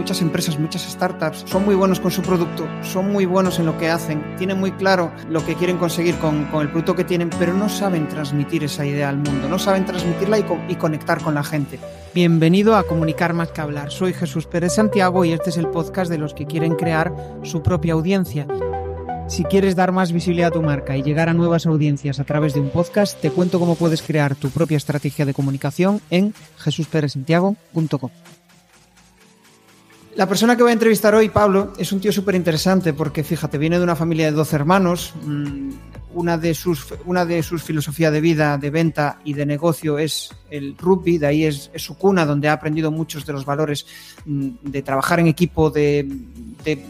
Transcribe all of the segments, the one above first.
muchas empresas, muchas startups son muy buenos con su producto, son muy buenos en lo que hacen, tienen muy claro lo que quieren conseguir con, el producto que tienen, pero no saben transmitir esa idea al mundo, no saben transmitirla y, conectar con la gente. Bienvenido a Comunicar más que hablar. Soy Jesús Pérez Santiago y este es el podcast de los que quieren crear su propia audiencia. Si quieres dar más visibilidad a tu marca y llegar a nuevas audiencias a través de un podcast, te cuento cómo puedes crear tu propia estrategia de comunicación en santiago.com. La persona que voy a entrevistar hoy, Pablo, es un tío súper interesante porque, fíjate, viene de una familia de 12 hermanos. Mm, una de, sus, una de sus de vida, de venta y de negocio es el rugby, de ahí es, su cuna donde ha aprendido muchos de los valores mm, de trabajar en equipo, de,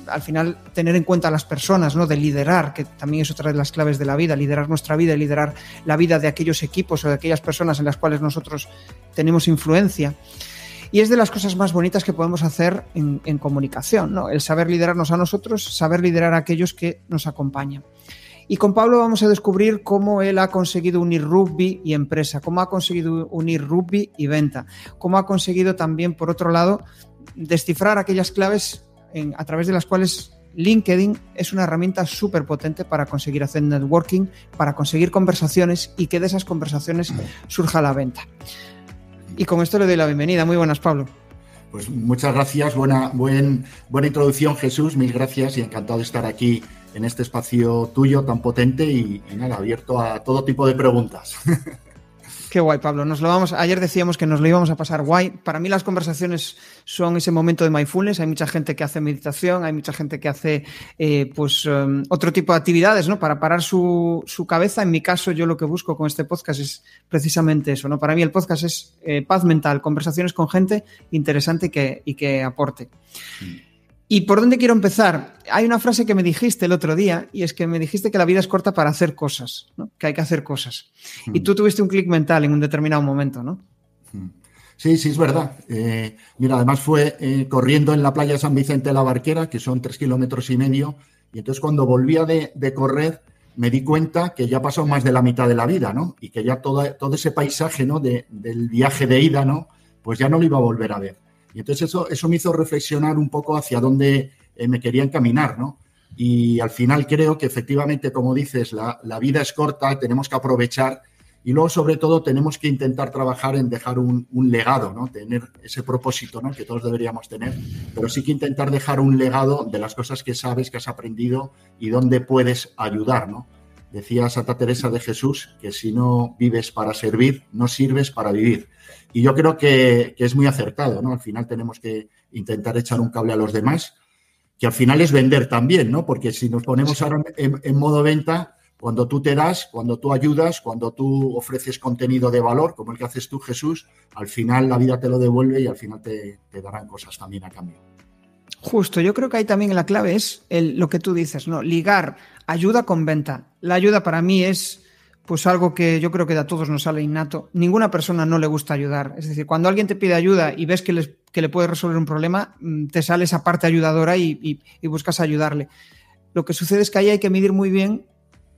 al final tener en cuenta a las personas, ¿no? de liderar, que también es otra de las claves de la vida, liderar nuestra vida, y liderar la vida de aquellos equipos o de aquellas personas en las cuales nosotros tenemos influencia. Y es de las cosas más bonitas que podemos hacer en, comunicación, El saber liderarnos a nosotros, saber liderar a aquellos que nos acompañan. Y con Pablo vamos a descubrir cómo él ha conseguido unir rugby y empresa, cómo ha conseguido unir rugby y venta, cómo ha conseguido también, por otro lado, descifrar aquellas claves a través de las cuales LinkedIn es una herramienta súper potente para conseguir hacer networking, para conseguir conversaciones y que de esas conversaciones surja la venta. Y con esto le doy la bienvenida. Muy buenas, Pablo. Pues muchas gracias, buena, buen, buena introducción Jesús, mil gracias y encantado de estar aquí en este espacio tuyo tan potente y, abierto a todo tipo de preguntas. Qué guay, Pablo. Nos lo vamos, ayer decíamos que nos lo íbamos a pasar guay. Para mí las conversaciones son ese momento de mindfulness. Hay mucha gente que hace meditación, hay mucha gente que hace eh, pues em, otro tipo de actividades, ¿no? Para parar su, cabeza. En mi caso, yo lo que busco con este podcast es precisamente eso, ¿no? Para mí el podcast es eh, paz mental, conversaciones con gente interesante y que, que aporte. Mm. ¿Y por dónde quiero empezar? Hay una frase que me dijiste el otro día y es que me dijiste que la vida es corta para hacer cosas, ¿no? que hay que hacer cosas. Y hmm. tú tuviste un clic mental en un determinado momento, ¿no? Hmm. Sí, sí, es verdad. Eh, mira, además fue eh, corriendo en la playa San Vicente de la Barquera, que son tres kilómetros y medio, y entonces cuando volvía de, correr me di cuenta que ya pasó más de la mitad de la vida, ¿no? Y que ya todo, todo ese paisaje, ¿no? del viaje de ida, ¿no? Pues ya no lo iba a volver a ver. Y entonces eso, eso me hizo reflexionar un poco hacia dónde eh, me quería encaminar, ¿no? Y al final creo que efectivamente, como dices, la, vida es corta, tenemos que aprovechar y luego, sobre todo, tenemos que intentar trabajar en dejar un, legado, ¿no? Tener ese propósito, ¿no? Que todos deberíamos tener, pero sí que intentar dejar un legado de las cosas que sabes, que has aprendido y dónde puedes ayudar, ¿no? Decía Santa Teresa de Jesús que si no vives para servir, no sirves para vivir. Y yo creo que, es muy acertado, ¿no? Al final tenemos que intentar echar un cable a los demás, que al final es vender también, ¿no? Porque si nos ponemos ahora en, modo venta, cuando tú te das, cuando tú ayudas, cuando tú ofreces contenido de valor, como el que haces tú, Jesús, al final la vida te lo devuelve y al final te, darán cosas también a cambio. Justo, yo creo que ahí también la clave es el, lo que tú dices, ¿no? Ligar ayuda con venta. La ayuda para mí es pues algo que yo creo que a todos nos sale innato. Ninguna persona no le gusta ayudar. Es decir, cuando alguien te pide ayuda y ves que, le puedes resolver un problema, mm, te sale esa parte ayudadora y, buscas ayudarle. Lo que sucede es que ahí hay que medir muy bien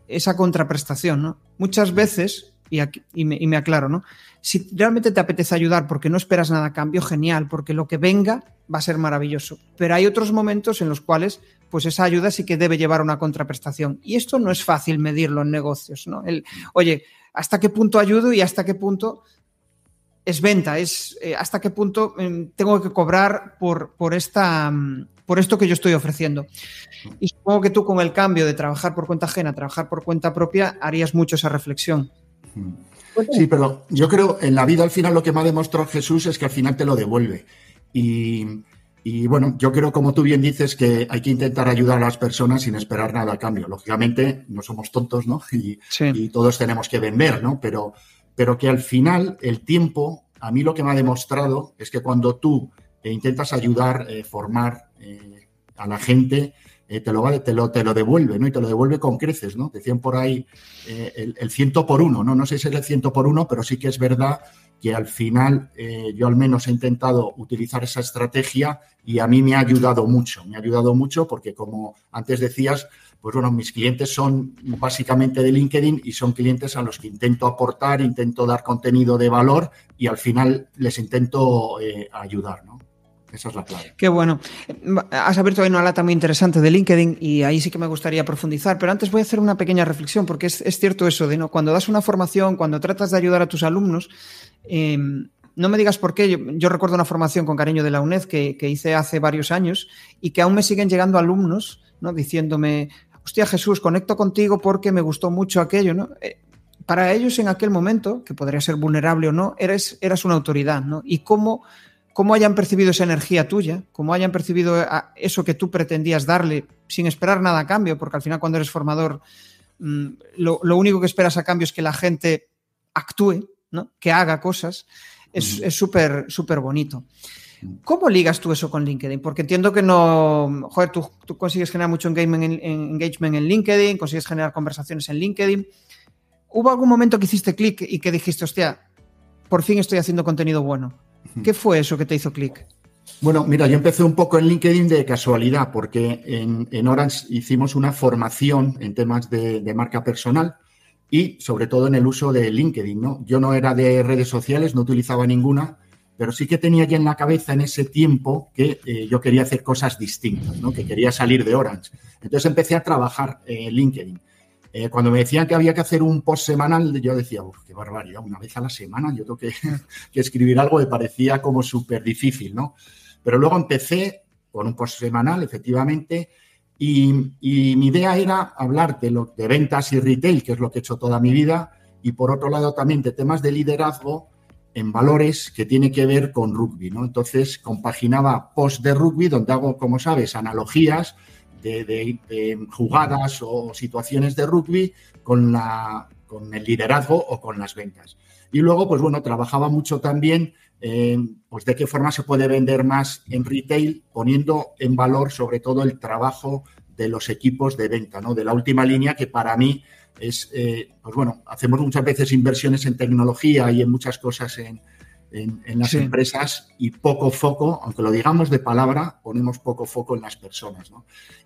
esa contraprestación. Muchas veces, y, aquí, me, aclaro, ¿no? si realmente te apetece ayudar porque no esperas nada a cambio, genial, porque lo que venga va a ser maravilloso. Pero hay otros momentos en los cuales pues esa ayuda sí que debe llevar una contraprestación. Y esto no es fácil medirlo en negocios, ¿no? oye, ¿hasta qué punto ayudo y hasta qué punto es venta? Es eh, hasta qué punto mm, tengo que cobrar por, por esta. Mm, por esto que yo estoy ofreciendo. Y supongo que tú con el cambio de trabajar por cuenta ajena a trabajar por cuenta propia harías mucho esa reflexión. Pues sí, pero yo creo en la vida al final lo que me ha demostrado Jesús es que al final te lo devuelve. Y y bueno, yo creo, como tú bien dices, que hay que intentar ayudar a las personas sin esperar nada a cambio. Lógicamente, no somos tontos, ¿no? Y, todos tenemos que vender, ¿no? Pero, pero que al final el tiempo, a mí lo que me ha demostrado es que cuando tú eh, intentas ayudar, eh, formar eh, a la gente, te, lo, te, lo, te lo devuelve, ¿no? Y te lo devuelve con creces, ¿no? Decían por ahí el, el ciento por uno, ¿no? No sé si es el ciento por uno, pero sí que es verdad que al final eh, yo al menos he intentado utilizar esa estrategia y a mí me ha ayudado mucho, me ha ayudado mucho porque como antes decías, pues bueno, mis clientes son básicamente de LinkedIn y son clientes a los que intento aportar, intento dar contenido de valor y al final les intento eh, ayudar, ¿no? Esa es la clave. Qué bueno. Has abierto ahí una lata muy interesante de LinkedIn y ahí sí que me gustaría profundizar, pero antes voy a hacer una pequeña reflexión porque es, cierto eso de no cuando das una formación, cuando tratas de ayudar a tus alumnos, eh, no me digas por qué. Yo, recuerdo una formación con cariño de la UNED que, hice hace varios años y que aún me siguen llegando alumnos ¿no? diciéndome, hostia Jesús, conecto contigo porque me gustó mucho aquello. ¿no? Eh, para ellos en aquel momento, que podría ser vulnerable o no, eras una autoridad. ¿no? Y cómo cómo hayan percibido esa energía tuya, cómo hayan percibido ah, eso que tú pretendías darle sin esperar nada a cambio, porque al final cuando eres formador mm, lo, único que esperas a cambio es que la gente actúe, que haga cosas, es súper súper bonito. ¿Cómo ligas tú eso con LinkedIn? Porque entiendo que no, joder, tú, consigues generar mucho engagement en, engagement en LinkedIn, consigues generar conversaciones en LinkedIn. ¿Hubo algún momento que hiciste clic y que dijiste, hostia, por fin estoy haciendo contenido bueno? ¿Qué fue eso que te hizo clic? Bueno, mira, yo empecé un poco en LinkedIn de casualidad, porque en, Orange hicimos una formación en temas de, marca personal y sobre todo en el uso de LinkedIn, ¿no? Yo no era de redes sociales, no utilizaba ninguna, pero sí que tenía ya en la cabeza en ese tiempo que eh, yo quería hacer cosas distintas, ¿no? Que quería salir de Orange. Entonces empecé a trabajar en eh, LinkedIn. Eh, cuando me decían que había que hacer un post semanal, yo decía, qué barbaridad, una vez a la semana yo tengo que, escribir algo que parecía como súper difícil, ¿no? Pero luego empecé con un post semanal, efectivamente, y, mi idea era hablar de, lo, de ventas y retail, que es lo que he hecho toda mi vida, y por otro lado también de temas de liderazgo en valores que tiene que ver con rugby, ¿no? Entonces compaginaba post de rugby, donde hago, como sabes, analogías de, jugadas o situaciones de rugby con, la, con el liderazgo o con las ventas. Y luego, pues bueno, trabajaba mucho también eh, pues de qué forma se puede vender más en retail, poniendo en valor sobre todo el trabajo de los equipos de venta, ¿no? De la última línea que para mí es, eh, pues bueno, hacemos muchas veces inversiones en tecnología y en muchas cosas en, en, las empresas y poco foco, aunque lo digamos de palabra, ponemos poco foco en las personas.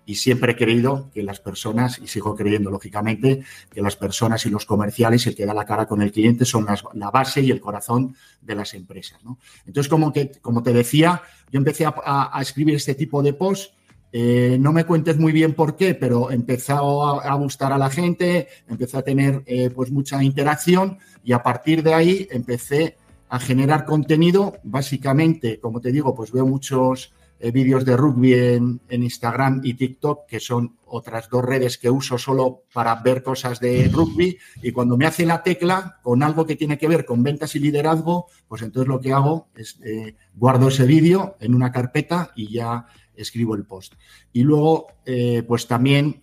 Y siempre he creído que las personas, y sigo creyendo lógicamente, que las personas y los comerciales, el que da la cara con el cliente, son la base y el corazón de las empresas. Entonces, como, que, como te decía, yo empecé a, escribir este tipo de posts eh, no me cuentes muy bien por qué, pero empezó a, gustar a la gente, empecé a tener eh, pues mucha interacción y a partir de ahí empecé a generar contenido. Básicamente, como te digo, pues veo muchos eh, vídeos de rugby en, Instagram y TikTok, que son otras dos redes que uso solo para ver cosas de rugby. Y cuando me hace la tecla con algo que tiene que ver con ventas y liderazgo, pues entonces lo que hago es eh, guardo ese vídeo en una carpeta y ya escribo el post. Y luego, eh, pues también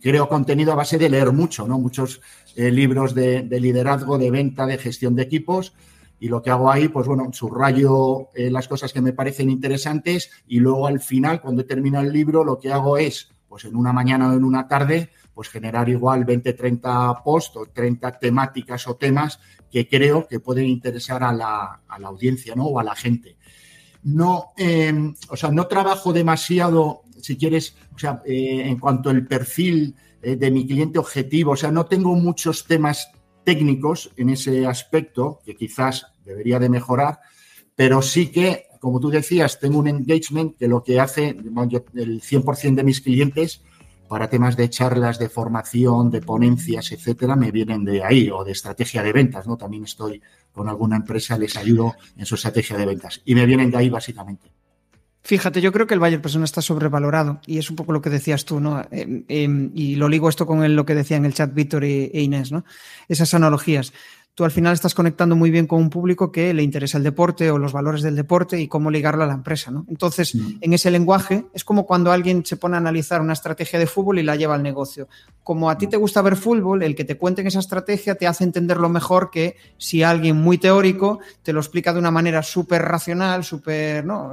creo contenido a base de leer mucho, ¿no? Muchos libros de, liderazgo, de venta, de gestión de equipos. Y lo que hago ahí, pues bueno, subrayo eh, las cosas que me parecen interesantes y luego al final, cuando termino el libro, lo que hago es, pues en una mañana o en una tarde, pues generar igual 20, 30 posts o 30 temáticas o temas que creo que pueden interesar a la, audiencia, ¿no? O a la gente. No, eh, o sea, no trabajo demasiado, si quieres, o sea, eh, en cuanto al perfil de mi cliente objetivo, o sea, no tengo muchos temas técnicos en ese aspecto que quizás debería de mejorar, pero sí que, como tú decías, tengo un engagement que lo que hace el 100% de mis clientes para temas de charlas, de formación, de ponencias, etcétera, me vienen de ahí o de estrategia de ventas, ¿no? También estoy con alguna empresa, les ayudo en su estrategia de ventas y me vienen de ahí básicamente. Fíjate, yo creo que el Bayern Persona está sobrevalorado y es un poco lo que decías tú, ¿no? Eh, em, y lo ligo esto con lo que decían en el chat Víctor e, e, Inés, ¿no? Esas analogías tú al final estás conectando muy bien con un público que le interesa el deporte o los valores del deporte y cómo ligarlo a la empresa. ¿no? Entonces, mm. en ese lenguaje es como cuando alguien se pone a analizar una estrategia de fútbol y la lleva al negocio. Como a ti mm. te gusta ver fútbol, el que te cuenten esa estrategia te hace entenderlo mejor que si alguien muy teórico te lo explica de una manera súper racional, súper ¿no?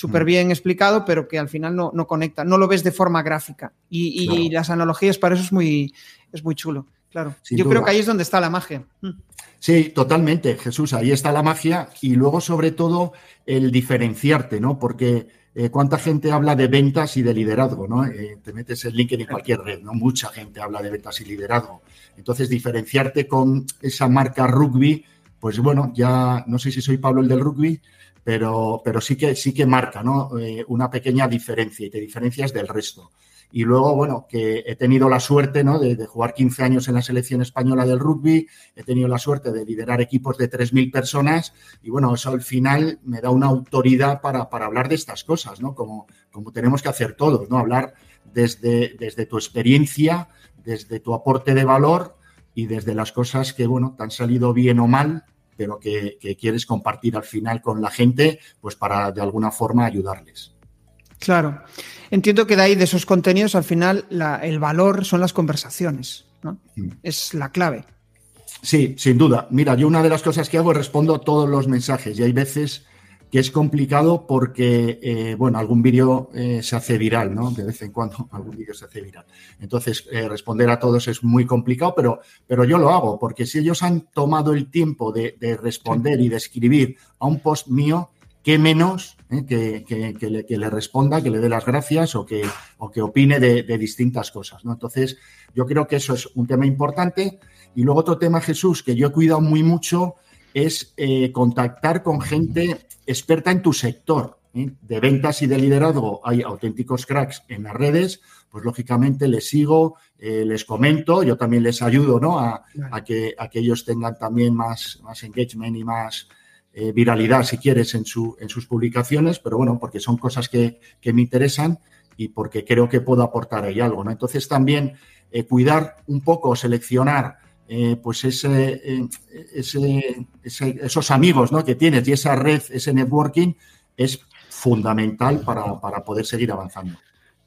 Mm. bien explicado, pero que al final no, conecta, no lo ves de forma gráfica. Y, las analogías para eso es muy, es muy chulo. Claro. Yo creo que ahí es donde está la magia. Mm. Sí, totalmente, Jesús, ahí está la magia y luego sobre todo el diferenciarte, ¿no? Porque eh, cuánta gente habla de ventas y de liderazgo, ¿no? Eh, te metes el link en cualquier red, ¿no? Mucha gente habla de ventas y liderazgo. Entonces, diferenciarte con esa marca rugby, pues bueno, ya no sé si soy Pablo el del rugby, pero, pero sí, que, sí que marca eh, una pequeña diferencia y te diferencias del resto. Y luego, bueno, que he tenido la suerte ¿no? de, jugar 15 años en la selección española del rugby, he tenido la suerte de liderar equipos de 3.000 personas y bueno, eso al final me da una autoridad para, hablar de estas cosas, ¿no? Como, tenemos que hacer todos, ¿no? Hablar desde, desde tu experiencia, desde tu aporte de valor y desde las cosas que, bueno, te han salido bien o mal pero que, que quieres compartir al final con la gente, pues para de alguna forma ayudarles. Claro. Entiendo que de ahí, de esos contenidos, al final el valor son las conversaciones, ¿no? Mm. Es la clave. Sí, sin duda. Mira, yo una de las cosas que hago es respondo a todos los mensajes y hay veces que es complicado porque, eh, bueno, algún vídeo eh, se hace viral, ¿no? De vez en cuando algún vídeo se hace viral. Entonces, eh, responder a todos es muy complicado, pero, pero yo lo hago, porque si ellos han tomado el tiempo de, responder y de escribir a un post mío, qué menos que, le, responda, que le dé las gracias o que, o que opine de, distintas cosas, ¿no? Entonces, yo creo que eso es un tema importante. Y luego otro tema, Jesús, que yo he cuidado muy mucho es contactar con gente experta en tu sector ¿eh? de ventas y de liderazgo. Hay auténticos cracks en las redes, pues lógicamente les sigo, eh, les comento, yo también les ayudo ¿no? a, que, aquellos ellos tengan también más, más engagement y más, eh, viralidad, si quieres, en, su, en sus publicaciones, pero bueno, porque son cosas que, que, me interesan y porque creo que puedo aportar ahí algo, ¿no? Entonces también cuidar un poco, seleccionar eh, pues eh, ese, esos amigos ¿no? que tienes y esa red, ese networking es fundamental para poder seguir avanzando.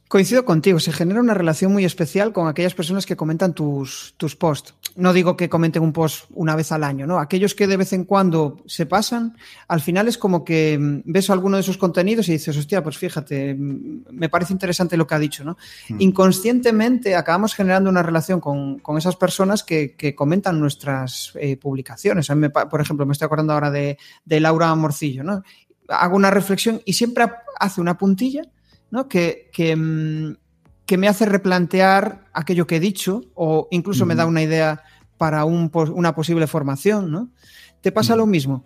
Coincido contigo, se genera una relación muy especial con aquellas personas que comentan tus, tus posts. No digo que comenten un post una vez al año, ¿no? Aquellos que de vez en cuando se pasan, al final es como que mm, ves alguno de esos contenidos y dices, hostia, pues fíjate, mm, me parece interesante lo que ha dicho, ¿no? Mm. Inconscientemente acabamos generando una relación con, esas personas que, comentan nuestras eh, publicaciones. por ejemplo, me estoy acordando ahora de, de Laura Morcillo, ¿no? Hago una reflexión y siempre hace una puntilla Mm, que, me hace replantear aquello que he dicho o incluso me da una idea para una posible formación. ¿no? ¿Te pasa lo mismo?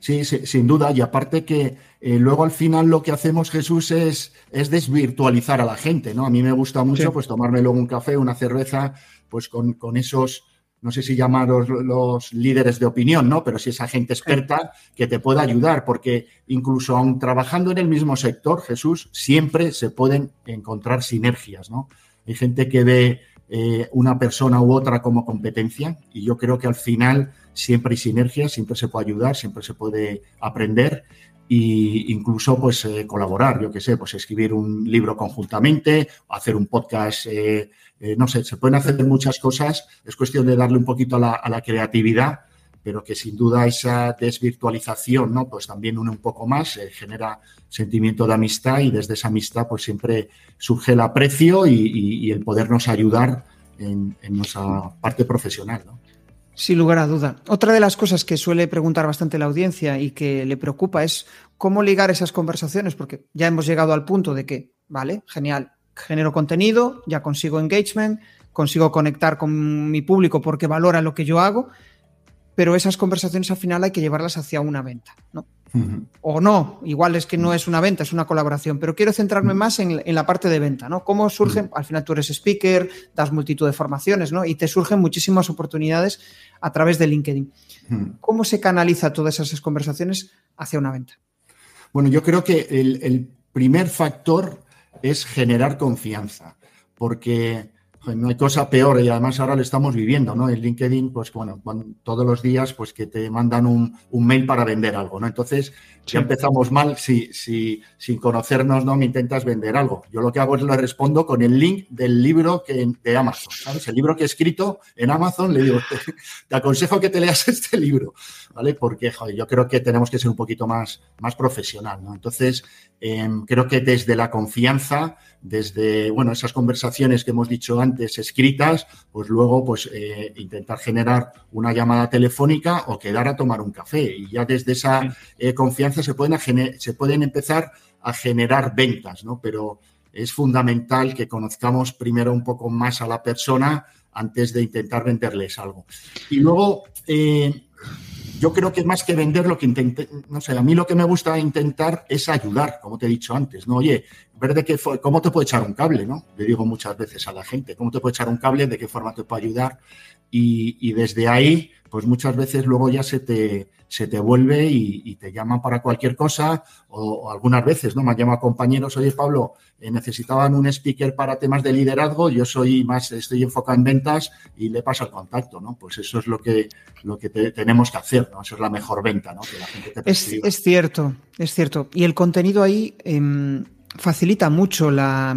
Sí, sin duda. Y aparte que eh, luego al final lo que hacemos, Jesús, es, es desvirtualizar a la gente, ¿no? A mí me gusta mucho pues tomarme luego un café, una cerveza, pues con, con esos no sé si llamaros los líderes de opinión, ¿no? Pero si esa gente experta que te pueda ayudar, porque incluso aún trabajando en el mismo sector, Jesús, siempre se pueden encontrar sinergias, ¿no? Hay gente que ve eh, una persona u otra como competencia y yo creo que al final siempre hay sinergias, siempre se puede ayudar, siempre se puede aprender e incluso pues eh, colaborar, yo qué sé, pues escribir un libro conjuntamente, hacer un podcast, eh, eh, no sé, se pueden hacer muchas cosas, es cuestión de darle un poquito a la, creatividad, pero que sin duda esa desvirtualización, ¿no? Pues también une un poco más, genera sentimiento de amistad y desde esa amistad pues siempre surge el aprecio y, el podernos ayudar en, en nuestra parte profesional, ¿no? Sin lugar a duda. Otra de las cosas que suele preguntar bastante la audiencia y que le preocupa es cómo ligar esas conversaciones, porque ya hemos llegado al punto de que, vale, genial, genero contenido, ya consigo engagement, consigo conectar con mi público porque valora lo que yo hago, pero esas conversaciones al final hay que llevarlas hacia una venta, ¿no? O no, igual es que no es una venta, es una colaboración, pero quiero centrarme más en, la parte de venta, ¿no? Cómo surgen, al final tú eres speaker, das multitud de formaciones, ¿no? Y te surgen muchísimas oportunidades a través de LinkedIn. ¿Cómo se canaliza todas esas conversaciones hacia una venta? Bueno, yo creo que el, el primer factor es generar confianza, porque no hay cosa peor y además ahora lo estamos viviendo, ¿no? En LinkedIn, pues bueno, todos los días pues que te mandan un, mail para vender algo, ¿no? Entonces, si empezamos mal si, si, sin conocernos, ¿no? Me intentas vender algo. Yo lo que hago es le respondo con el link del libro que, de Amazon, El libro que he escrito en Amazon, le digo, te, aconsejo que te leas este libro, ¿vale? Porque, joder, yo creo que tenemos que ser un poquito más, más profesional, ¿no? Entonces, em, creo que desde la confianza, desde, bueno, esas conversaciones que hemos dicho antes, escritas, pues luego pues, eh, intentar generar una llamada telefónica o quedar a tomar un café. Y ya desde esa eh, confianza se pueden, se pueden empezar a generar ventas, ¿no? Pero es fundamental que conozcamos primero un poco más a la persona antes de intentar venderles algo. Y luego, eh, yo creo que más que vender, lo que intenté, no sé, a mí lo que me gusta intentar es ayudar, como te he dicho antes, ¿no? Oye, ver de qué, cómo te puedo echar un cable, ¿no? Le digo muchas veces a la gente, ¿cómo te puedo echar un cable? ¿De qué forma te puedo ayudar? Y, y desde ahí, pues muchas veces luego ya se te, se te vuelve y, te llaman para cualquier cosa o, algunas veces, ¿no? Me han llamado compañeros, oye Pablo, eh, necesitaban un speaker para temas de liderazgo, yo soy más, estoy enfocado en ventas y le paso el contacto, ¿no? Pues eso es lo que, lo que tenemos que hacer, ¿no? Eso es la mejor venta, ¿no? es, cierto, es cierto. Y el contenido ahí em, facilita mucho la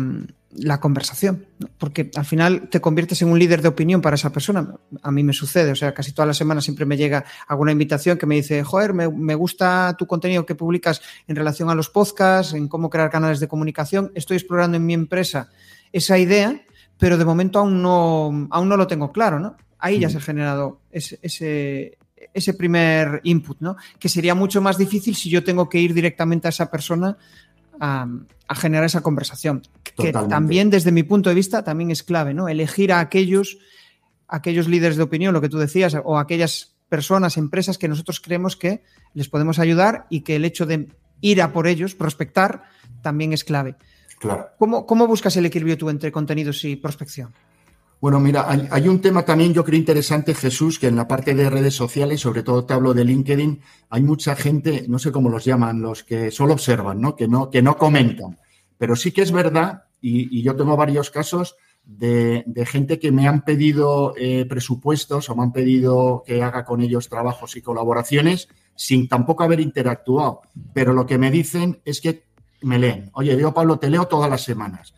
la conversación, porque al final te conviertes en un líder de opinión para esa persona. A mí me sucede, o sea, casi todas las semanas siempre me llega alguna invitación que me dice, joder, me, gusta tu contenido que publicas en relación a los podcasts, en cómo crear canales de comunicación, estoy explorando en mi empresa esa idea, pero de momento aún no, aún no lo tengo claro, ¿no? Ahí ya se ha generado ese, ese ese primer input, ¿no? Que sería mucho más difícil si yo tengo que ir directamente a esa persona a, generar esa conversación. Que también, desde mi punto de vista, también es clave, ¿no? Elegir a aquellos, aquellos líderes de opinión, lo que tú decías, o aquellas personas, empresas que nosotros creemos que les podemos ayudar y que el hecho de ir a por ellos, prospectar, también es clave. Claro. ¿Cómo, ¿Cómo, buscas el equilibrio tú entre contenidos y prospección? Bueno, mira, hay, un tema también yo creo interesante, Jesús, que en la parte de redes sociales, sobre todo te hablo de LinkedIn, hay mucha gente, no sé cómo los llaman, los que solo observan, ¿no? Que no, que no comentan. Pero sí que es verdad, y, yo tengo varios casos de, gente que me han pedido eh, presupuestos o me han pedido que haga con ellos trabajos y colaboraciones sin tampoco haber interactuado. Pero lo que me dicen es que me leen. Oye, yo, Pablo, te leo todas las semanas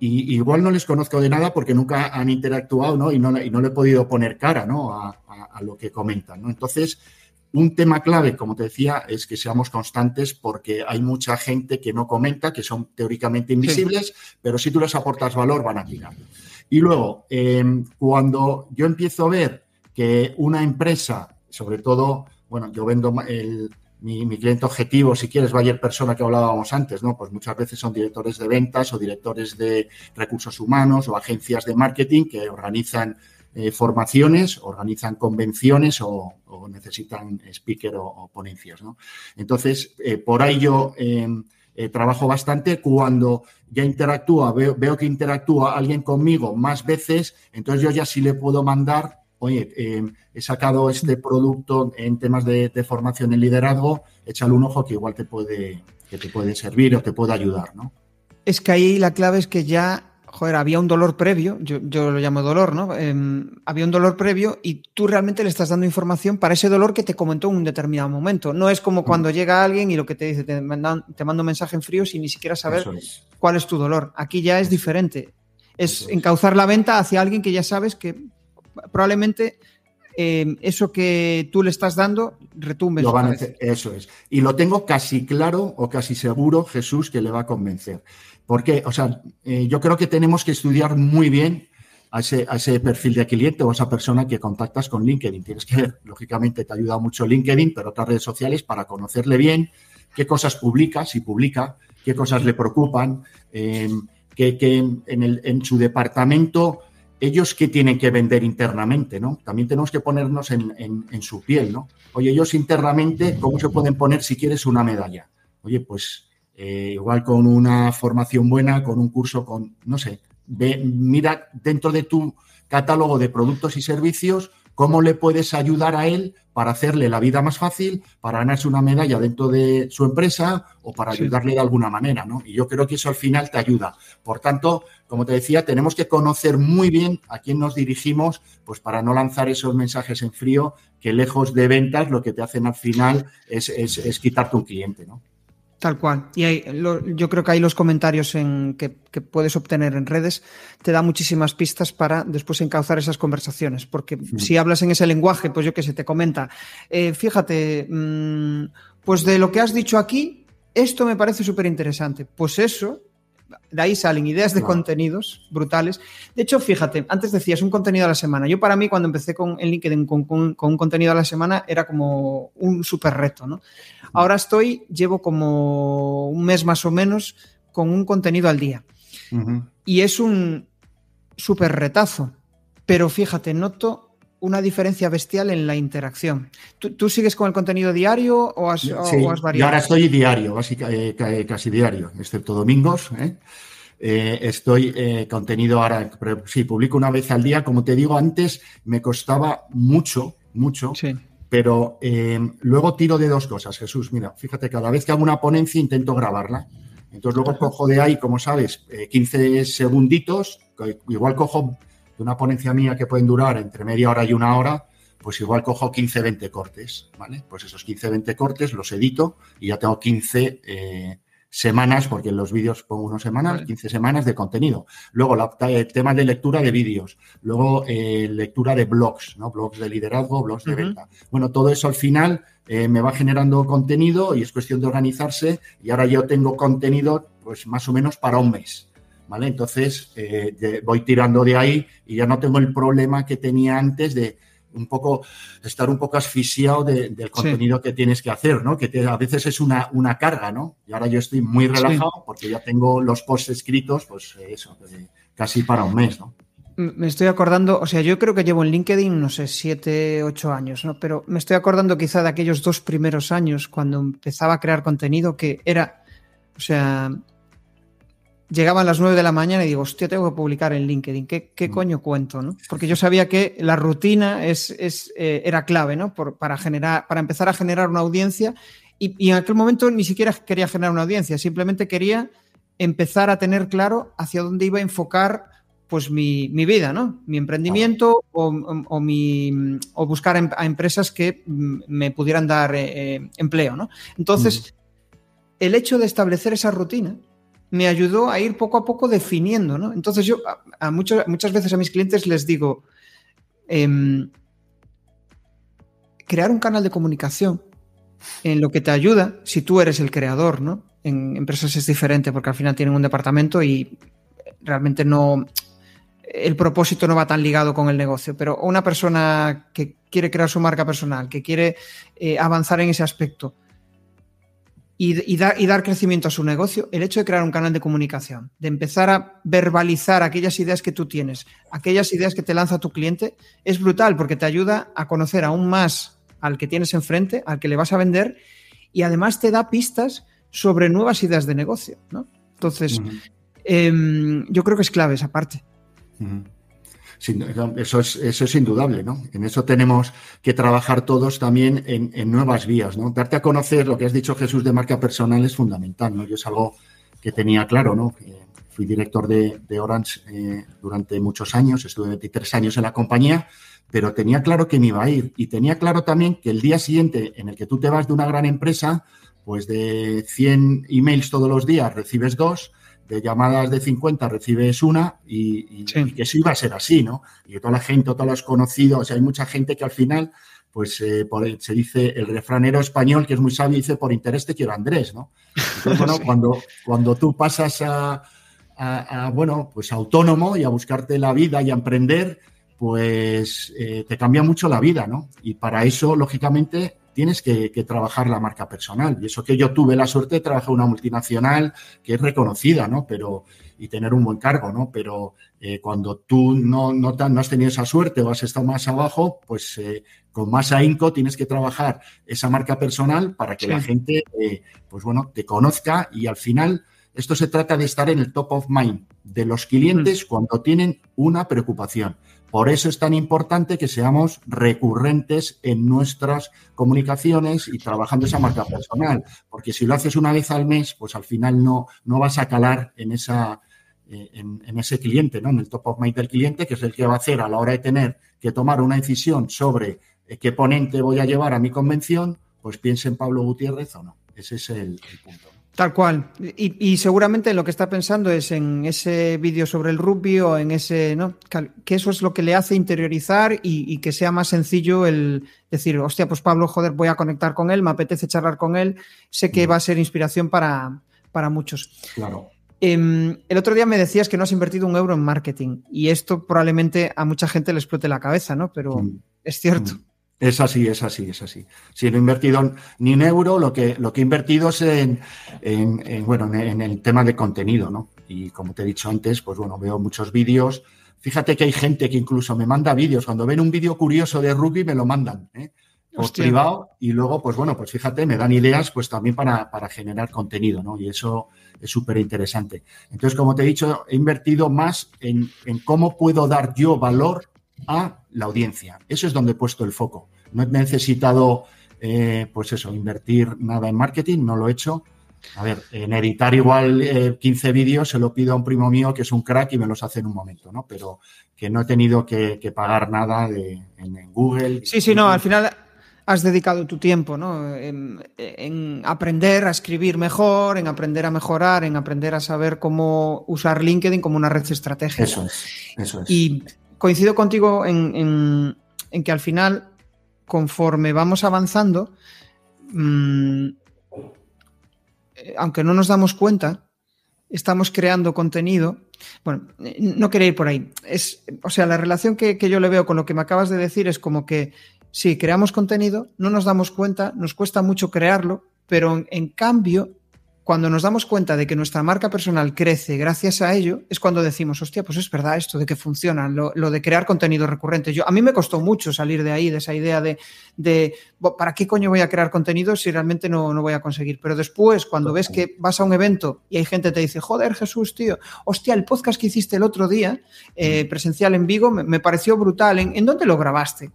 y igual no les conozco de nada porque nunca han interactuado Y, no, le he podido poner cara a, lo que comentan. Entonces, un tema clave, como te decía, es que seamos constantes porque hay mucha gente que no comenta, que son teóricamente invisibles, pero si tú les aportas valor van a tirar. Y luego, em, cuando yo empiezo a ver que una empresa, sobre todo, bueno, yo vendo el, mi, cliente objetivo, si quieres, va a Bayer persona que hablábamos antes, ¿no? Pues muchas veces son directores de ventas o directores de recursos humanos o agencias de marketing que organizan eh, formaciones, organizan convenciones o, necesitan speaker o, ponencias, ¿no? Entonces, eh, por ahí yo... Em, eh, trabajo bastante. Cuando ya interactúa, veo, que interactúa alguien conmigo más veces, entonces yo ya sí le puedo mandar oye, eh, he sacado este producto en temas de, formación en liderazgo, échale un ojo que igual te puede, que te puede servir o te puede ayudar, ¿no? Es que ahí la clave es que ya joder, había un dolor previo, yo, lo llamo dolor, ¿no? Em, había un dolor previo y tú realmente le estás dando información para ese dolor que te comentó en un determinado momento. No es como mm. cuando llega alguien y lo que te dice, te, mando un mensaje en frío sin ni siquiera saber cuál es tu dolor. Aquí ya es diferente. es encauzar la venta hacia alguien que ya sabes que probablemente eh, eso que tú le estás dando retumbe. eso es. Y lo tengo casi claro o casi seguro, Jesús, que le va a convencer. Porque, o sea, eh, yo creo que tenemos que estudiar muy bien a ese, ese, perfil de cliente o a esa persona que contactas con LinkedIn. Tienes que, lógicamente, te ha ayudado mucho LinkedIn, pero otras redes sociales para conocerle bien, qué cosas publica, si publica, qué cosas le preocupan, eh, qué en, el, en su departamento ellos que tienen que vender internamente, ¿no? También tenemos que ponernos en, en, su piel, ¿no? Oye, ellos internamente, ¿cómo se pueden poner si quieres una medalla? Oye, pues eh, igual con una formación buena, con un curso, con, no sé, mira dentro de tu catálogo de productos y servicios ¿Cómo le puedes ayudar a él para hacerle la vida más fácil, para ganarse una medalla dentro de su empresa o para ayudarle de alguna manera? ¿no? Y yo creo que eso al final te ayuda. Por tanto, como te decía, tenemos que conocer muy bien a quién nos dirigimos, pues para no lanzar esos mensajes en frío que lejos de ventas lo que te hacen al final es, es, es quitarte un cliente. ¿no? Tal cual. Y yo creo que ahí los comentarios en, que, puedes obtener en redes te da muchísimas pistas para después encauzar esas conversaciones. Porque si hablas en ese lenguaje, pues yo qué sé, te comenta, eh, fíjate, mm, pues de lo que has dicho aquí, esto me parece súper interesante. Pues eso de ahí salen ideas de contenidos brutales. De hecho, fíjate, antes decías un contenido a la semana. Yo para mí cuando empecé con el LinkedIn con, un contenido a la semana era como un súper reto, ¿no? Ahora estoy, llevo como un mes más o menos con un contenido al día. Y es un súper retazo. Pero fíjate, noto una diferencia bestial en la interacción. ¿Tú, sigues con el contenido diario o has, variado? ahora estoy diario, casi, eh, eh, casi diario, excepto domingos. ¿eh? estoy contenido ahora, pero sí, publico una vez al día. Como te digo antes, me costaba mucho, mucho. Pero luego tiro de dos cosas, Jesús. Mira, fíjate, cada vez que hago una ponencia intento grabarla. Entonces luego cojo de ahí, como sabes, 15 segunditos, igual cojo de una ponencia mía que pueden durar entre media hora y una hora, pues igual cojo 15, 20 cortes, ¿vale? Pues esos 15, 20 cortes los edito y ya tengo 15 eh, semanas, porque en los vídeos pongo unas semanas, 15 semanas de contenido. Luego, el tema de lectura de vídeos. Luego, eh, lectura de blogs, ¿no? Blogs de liderazgo, blogs de venta. Bueno, todo eso al final eh, me va generando contenido y es cuestión de organizarse. Y ahora yo tengo contenido, pues más o menos para un mes. Entonces eh, voy tirando de ahí y ya no tengo el problema que tenía antes de un poco estar un poco asfixiado del contenido que tienes que hacer, ¿no? Que a veces es una, una, carga, ¿no? Y ahora yo estoy muy relajado porque ya tengo los posts escritos, pues eh, eso, eh, casi para un mes, ¿no? Me estoy acordando, o sea, yo creo que llevo en LinkedIn, no sé, siete, ocho años, ¿no? Pero me estoy acordando quizá de aquellos dos primeros años cuando empezaba a crear contenido que era, o sea, llegaban las 9 de la mañana y digo, hostia, tengo que publicar en LinkedIn, ¿qué, qué mm. coño cuento? ¿no? Porque yo sabía que la rutina es, eh, era clave ¿no? para, generar, para empezar a generar una audiencia y, en aquel momento ni siquiera quería generar una audiencia, simplemente quería empezar a tener claro hacia dónde iba a enfocar pues mi, vida, ¿no? Mi emprendimiento o, mi, buscar em, a empresas que mm, me pudieran dar eh, eh, empleo, ¿no? Entonces, mm. el hecho de establecer esa rutina, me ayudó a ir poco a poco definiendo, ¿no? Entonces yo a, muchas veces a mis clientes les digo, em, crear un canal de comunicación en lo que te ayuda, si tú eres el creador, ¿no? En empresas es diferente porque al final tienen un departamento y realmente no, el propósito no va tan ligado con el negocio, pero una persona que quiere crear su marca personal, que quiere eh, avanzar en ese aspecto, y, dar crecimiento a su negocio, el hecho de crear un canal de comunicación, de empezar a verbalizar aquellas ideas que tú tienes, aquellas ideas que te lanza tu cliente, es brutal porque te ayuda a conocer aún más al que tienes enfrente, al que le vas a vender y además te da pistas sobre nuevas ideas de negocio. ¿no? Entonces, em, yo creo que es clave esa parte. Eso es, eso es indudable, ¿no? En eso tenemos que trabajar todos también en, nuevas vías, ¿no? Darte a conocer lo que has dicho Jesús de marca personal es fundamental, ¿no? Yo es algo que tenía claro, ¿no? fui director de, Orange eh, durante muchos años, estuve 23 años en la compañía, pero tenía claro que me iba a ir y tenía claro también que el día siguiente en el que tú te vas de una gran empresa, pues de 100 emails todos los días recibes dos, de llamadas de 50 recibes una y, que eso iba a ser así, ¿no? Y toda la gente, todos los conocidos, o sea, hay mucha gente que al final, pues eh, se dice el refranero español, que es muy sabio, dice, por interés te quiero Andrés, ¿no? Entonces, bueno, cuando, cuando tú pasas a, bueno, pues autónomo y a buscarte la vida y a emprender, pues eh, te cambia mucho la vida, ¿no? Y para eso, lógicamente, tienes que, trabajar la marca personal. Y eso que yo tuve la suerte de trabajar en una multinacional que es reconocida, ¿no? Pero, y tener un buen cargo, Pero eh, cuando tú no, no, no, has tenido esa suerte o has estado más abajo, pues eh, con más ahínco tienes que trabajar esa marca personal para que la gente, eh, pues bueno, te conozca y al final... Esto se trata de estar en el top of mind de los clientes cuando tienen una preocupación. Por eso es tan importante que seamos recurrentes en nuestras comunicaciones y trabajando esa marca personal, porque si lo haces una vez al mes, pues al final no, no vas a calar en esa, eh, en, ese cliente, ¿no? en el top of mind del cliente, que es el que va a hacer a la hora de tener que tomar una decisión sobre eh, qué ponente voy a llevar a mi convención, pues piense en Pablo Gutiérrez o no. Ese es el punto. Tal cual. Y, seguramente lo que está pensando es en ese vídeo sobre el rugby o en ese, ¿no? Que eso es lo que le hace interiorizar y, que sea más sencillo el decir, hostia, pues Pablo, joder, voy a conectar con él, me apetece charlar con él, sé que va a ser inspiración para, para muchos. Claro. Em, el otro día me decías que no has invertido un euro en marketing y esto probablemente a mucha gente le explote la cabeza, ¿no? Pero mm. es cierto. Mm. Es así, es así, es así. Si no he invertido ni un euro, lo que, lo que he invertido es en, bueno, en, el tema de contenido, ¿no? Y como te he dicho antes, pues bueno, veo muchos vídeos. Fíjate que hay gente que incluso me manda vídeos. Cuando ven un vídeo curioso de rugby, me lo mandan, ¿eh? privado. Y luego, pues bueno, pues fíjate, me dan ideas pues también para, para generar contenido, ¿no? Y eso es súper interesante. Entonces, como te he dicho, he invertido más en cómo puedo dar yo valor a la audiencia. Eso es donde he puesto el foco. No he necesitado, eh, pues eso, invertir nada en marketing, no lo he hecho. A ver, en editar igual 15 eh, vídeos se lo pido a un primo mío que es un crack y me los hace en un momento, ¿no? Pero que no he tenido que, pagar nada de, en, Google. Sí, sí, no, al final has dedicado tu tiempo, ¿no? En, aprender a escribir mejor, en aprender a mejorar, en aprender a saber cómo usar LinkedIn como una red estratégica. Eso es, eso es. Y coincido contigo en, que al final, conforme vamos avanzando, mm, eh, aunque no nos damos cuenta, estamos creando contenido. Bueno, no quería ir por ahí. Es, o sea, la relación que, yo le veo con lo que me acabas de decir es como que si creamos contenido, no nos damos cuenta, nos cuesta mucho crearlo, pero en cambio cuando nos damos cuenta de que nuestra marca personal crece gracias a ello, es cuando decimos, hostia, pues es verdad esto de que funciona, lo, de crear contenido recurrente. Yo, a mí me costó mucho salir de ahí, de esa idea de, ¿para qué coño voy a crear contenido si realmente no, no voy a conseguir? Pero después, cuando ves que vas a un evento y hay gente que te dice, joder, Jesús, tío, hostia, el podcast que hiciste el otro día, eh, mm. presencial en Vigo, me, pareció brutal. ¿En, dónde lo grabaste?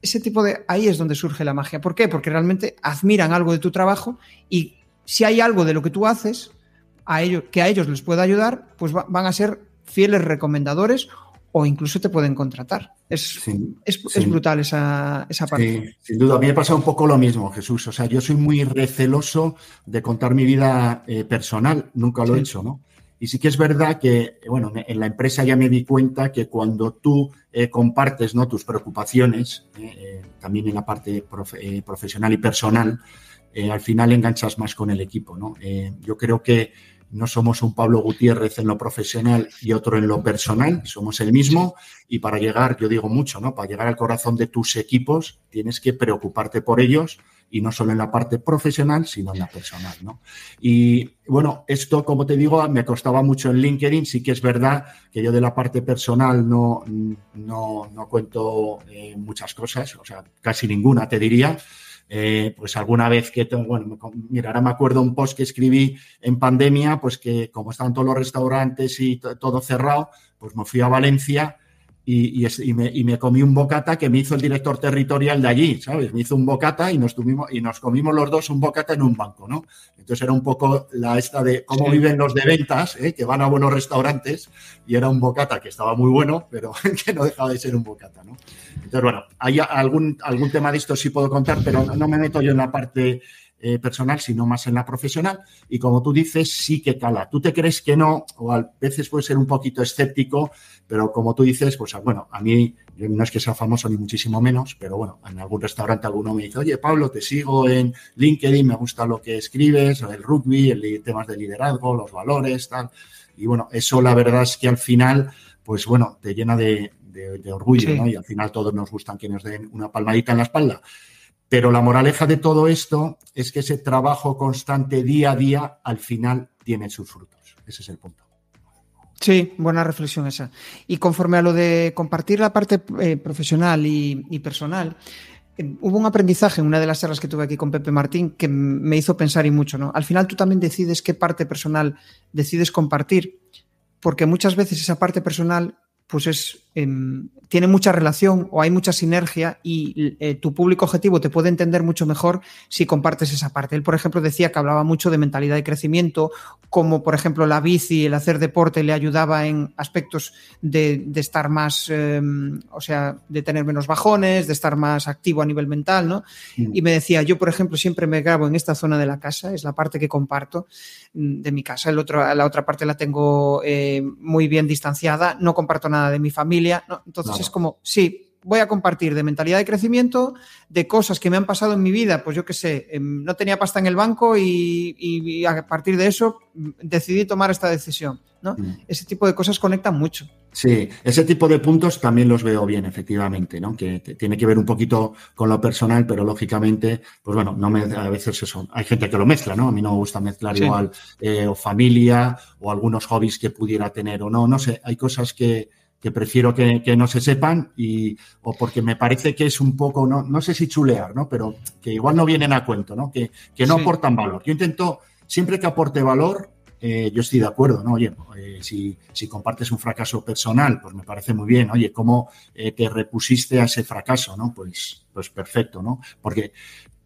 Ese tipo de... Ahí es donde surge la magia. ¿Por qué? Porque realmente admiran algo de tu trabajo y si hay algo de lo que tú haces a ellos, que a ellos les pueda ayudar, pues van a ser fieles recomendadores o incluso te pueden contratar. Es, brutal esa, parte. sin duda, a mí me pasado un poco lo mismo, Jesús. O sea, yo soy muy receloso de contar mi vida eh, personal, nunca lo he hecho, ¿no? Y sí que es verdad que, bueno, en la empresa ya me di cuenta que cuando tú eh, compartes ¿no? tus preocupaciones, eh, también en la parte profesional y personal, eh, al final enganchas más con el equipo. ¿no? Eh, yo creo que no somos un Pablo Gutiérrez en lo profesional y otro en lo personal, somos el mismo y para llegar, yo digo mucho, ¿no? Para llegar al corazón de tus equipos tienes que preocuparte por ellos y no solo en la parte profesional, sino en la personal, Y bueno, esto, como te digo, me costaba mucho en LinkedIn, sí que es verdad que yo de la parte personal no, no, no cuento eh, muchas cosas, o sea, casi ninguna, te diría. Eh, pues alguna vez que, bueno, mira, ahora me acuerdo un post que escribí en pandemia, pues que como estaban todos los restaurantes y todo cerrado, pues me fui a Valencia y, me, comí un bocata que me hizo el director territorial de allí, ¿sabes? Me hizo un bocata y nos, tuvimos, y nos comimos los dos un bocata en un banco, ¿no? Entonces era un poco la esta de cómo viven los de ventas, ¿eh? que van a buenos restaurantes, y era un bocata que estaba muy bueno, pero que no dejaba de ser un bocata, ¿no? Entonces, bueno, hay algún, algún tema de esto sí puedo contar, pero no me meto yo en la parte eh, personal, sino más en la profesional. Y como tú dices, sí que cala. Tú te crees que no, o a veces puede ser un poquito escéptico, pero como tú dices, pues bueno, a mí no es que sea famoso ni muchísimo menos, pero bueno, en algún restaurante alguno me dice, oye Pablo, te sigo en LinkedIn, me gusta lo que escribes, el rugby, el, temas de liderazgo, los valores, tal. Y bueno, eso la verdad es que al final, pues bueno, te llena de, orgullo, ¿no? Y al final todos nos gustan que nos den una palmadita en la espalda. Pero la moraleja de todo esto es que ese trabajo constante día a día al final tiene sus frutos. Ese es el punto. Sí, buena reflexión esa. Y conforme a lo de compartir la parte eh, profesional y, personal, em, hubo un aprendizaje en una de las charlas que tuve aquí con Pepe Martín que me hizo pensar y mucho, ¿no? Al final tú también decides qué parte personal decides compartir, porque muchas veces esa parte personal pues es Em, tiene mucha relación o hay mucha sinergia y eh, tu público objetivo te puede entender mucho mejor si compartes esa parte. Él, por ejemplo, decía que hablaba mucho de mentalidad de crecimiento, como por ejemplo la bici, el hacer deporte le ayudaba en aspectos de, estar más, em, o sea, de tener menos bajones, de estar más activo a nivel mental, ¿no? Mm. Y me decía, yo, por ejemplo, siempre me grabo en esta zona de la casa, es la parte que comparto mm, de mi casa, el otro, la otra parte la tengo eh, muy bien distanciada, no comparto nada de mi familia, entonces es como, sí, voy a compartir de mentalidad de crecimiento, de cosas que me han pasado en mi vida, pues yo qué sé, em, no tenía pasta en el banco y, a partir de eso mm, decidí tomar esta decisión. ¿no? Mm. Ese tipo de cosas conectan mucho. Sí, ese tipo de puntos también los veo bien, efectivamente, Que tiene que ver un poquito con lo personal, pero lógicamente, pues bueno, no me, a veces eso, hay gente que lo mezcla, ¿no? A mí no me gusta mezclar igual eh, o familia o algunos hobbies que pudiera tener o no, no sé, hay cosas que, que prefiero que, no se sepan y, o porque me parece que es un poco, no, no sé si chulear, ¿no? Pero que igual no vienen a cuento, ¿no? Que, que no aportan valor. Yo intento, siempre que aporte valor, eh, yo estoy de acuerdo, ¿no? Oye, eh, si, si, compartes un fracaso personal, pues me parece muy bien. Oye, ¿cómo eh, te repusiste a ese fracaso, no? Pues, pues perfecto, ¿no? Porque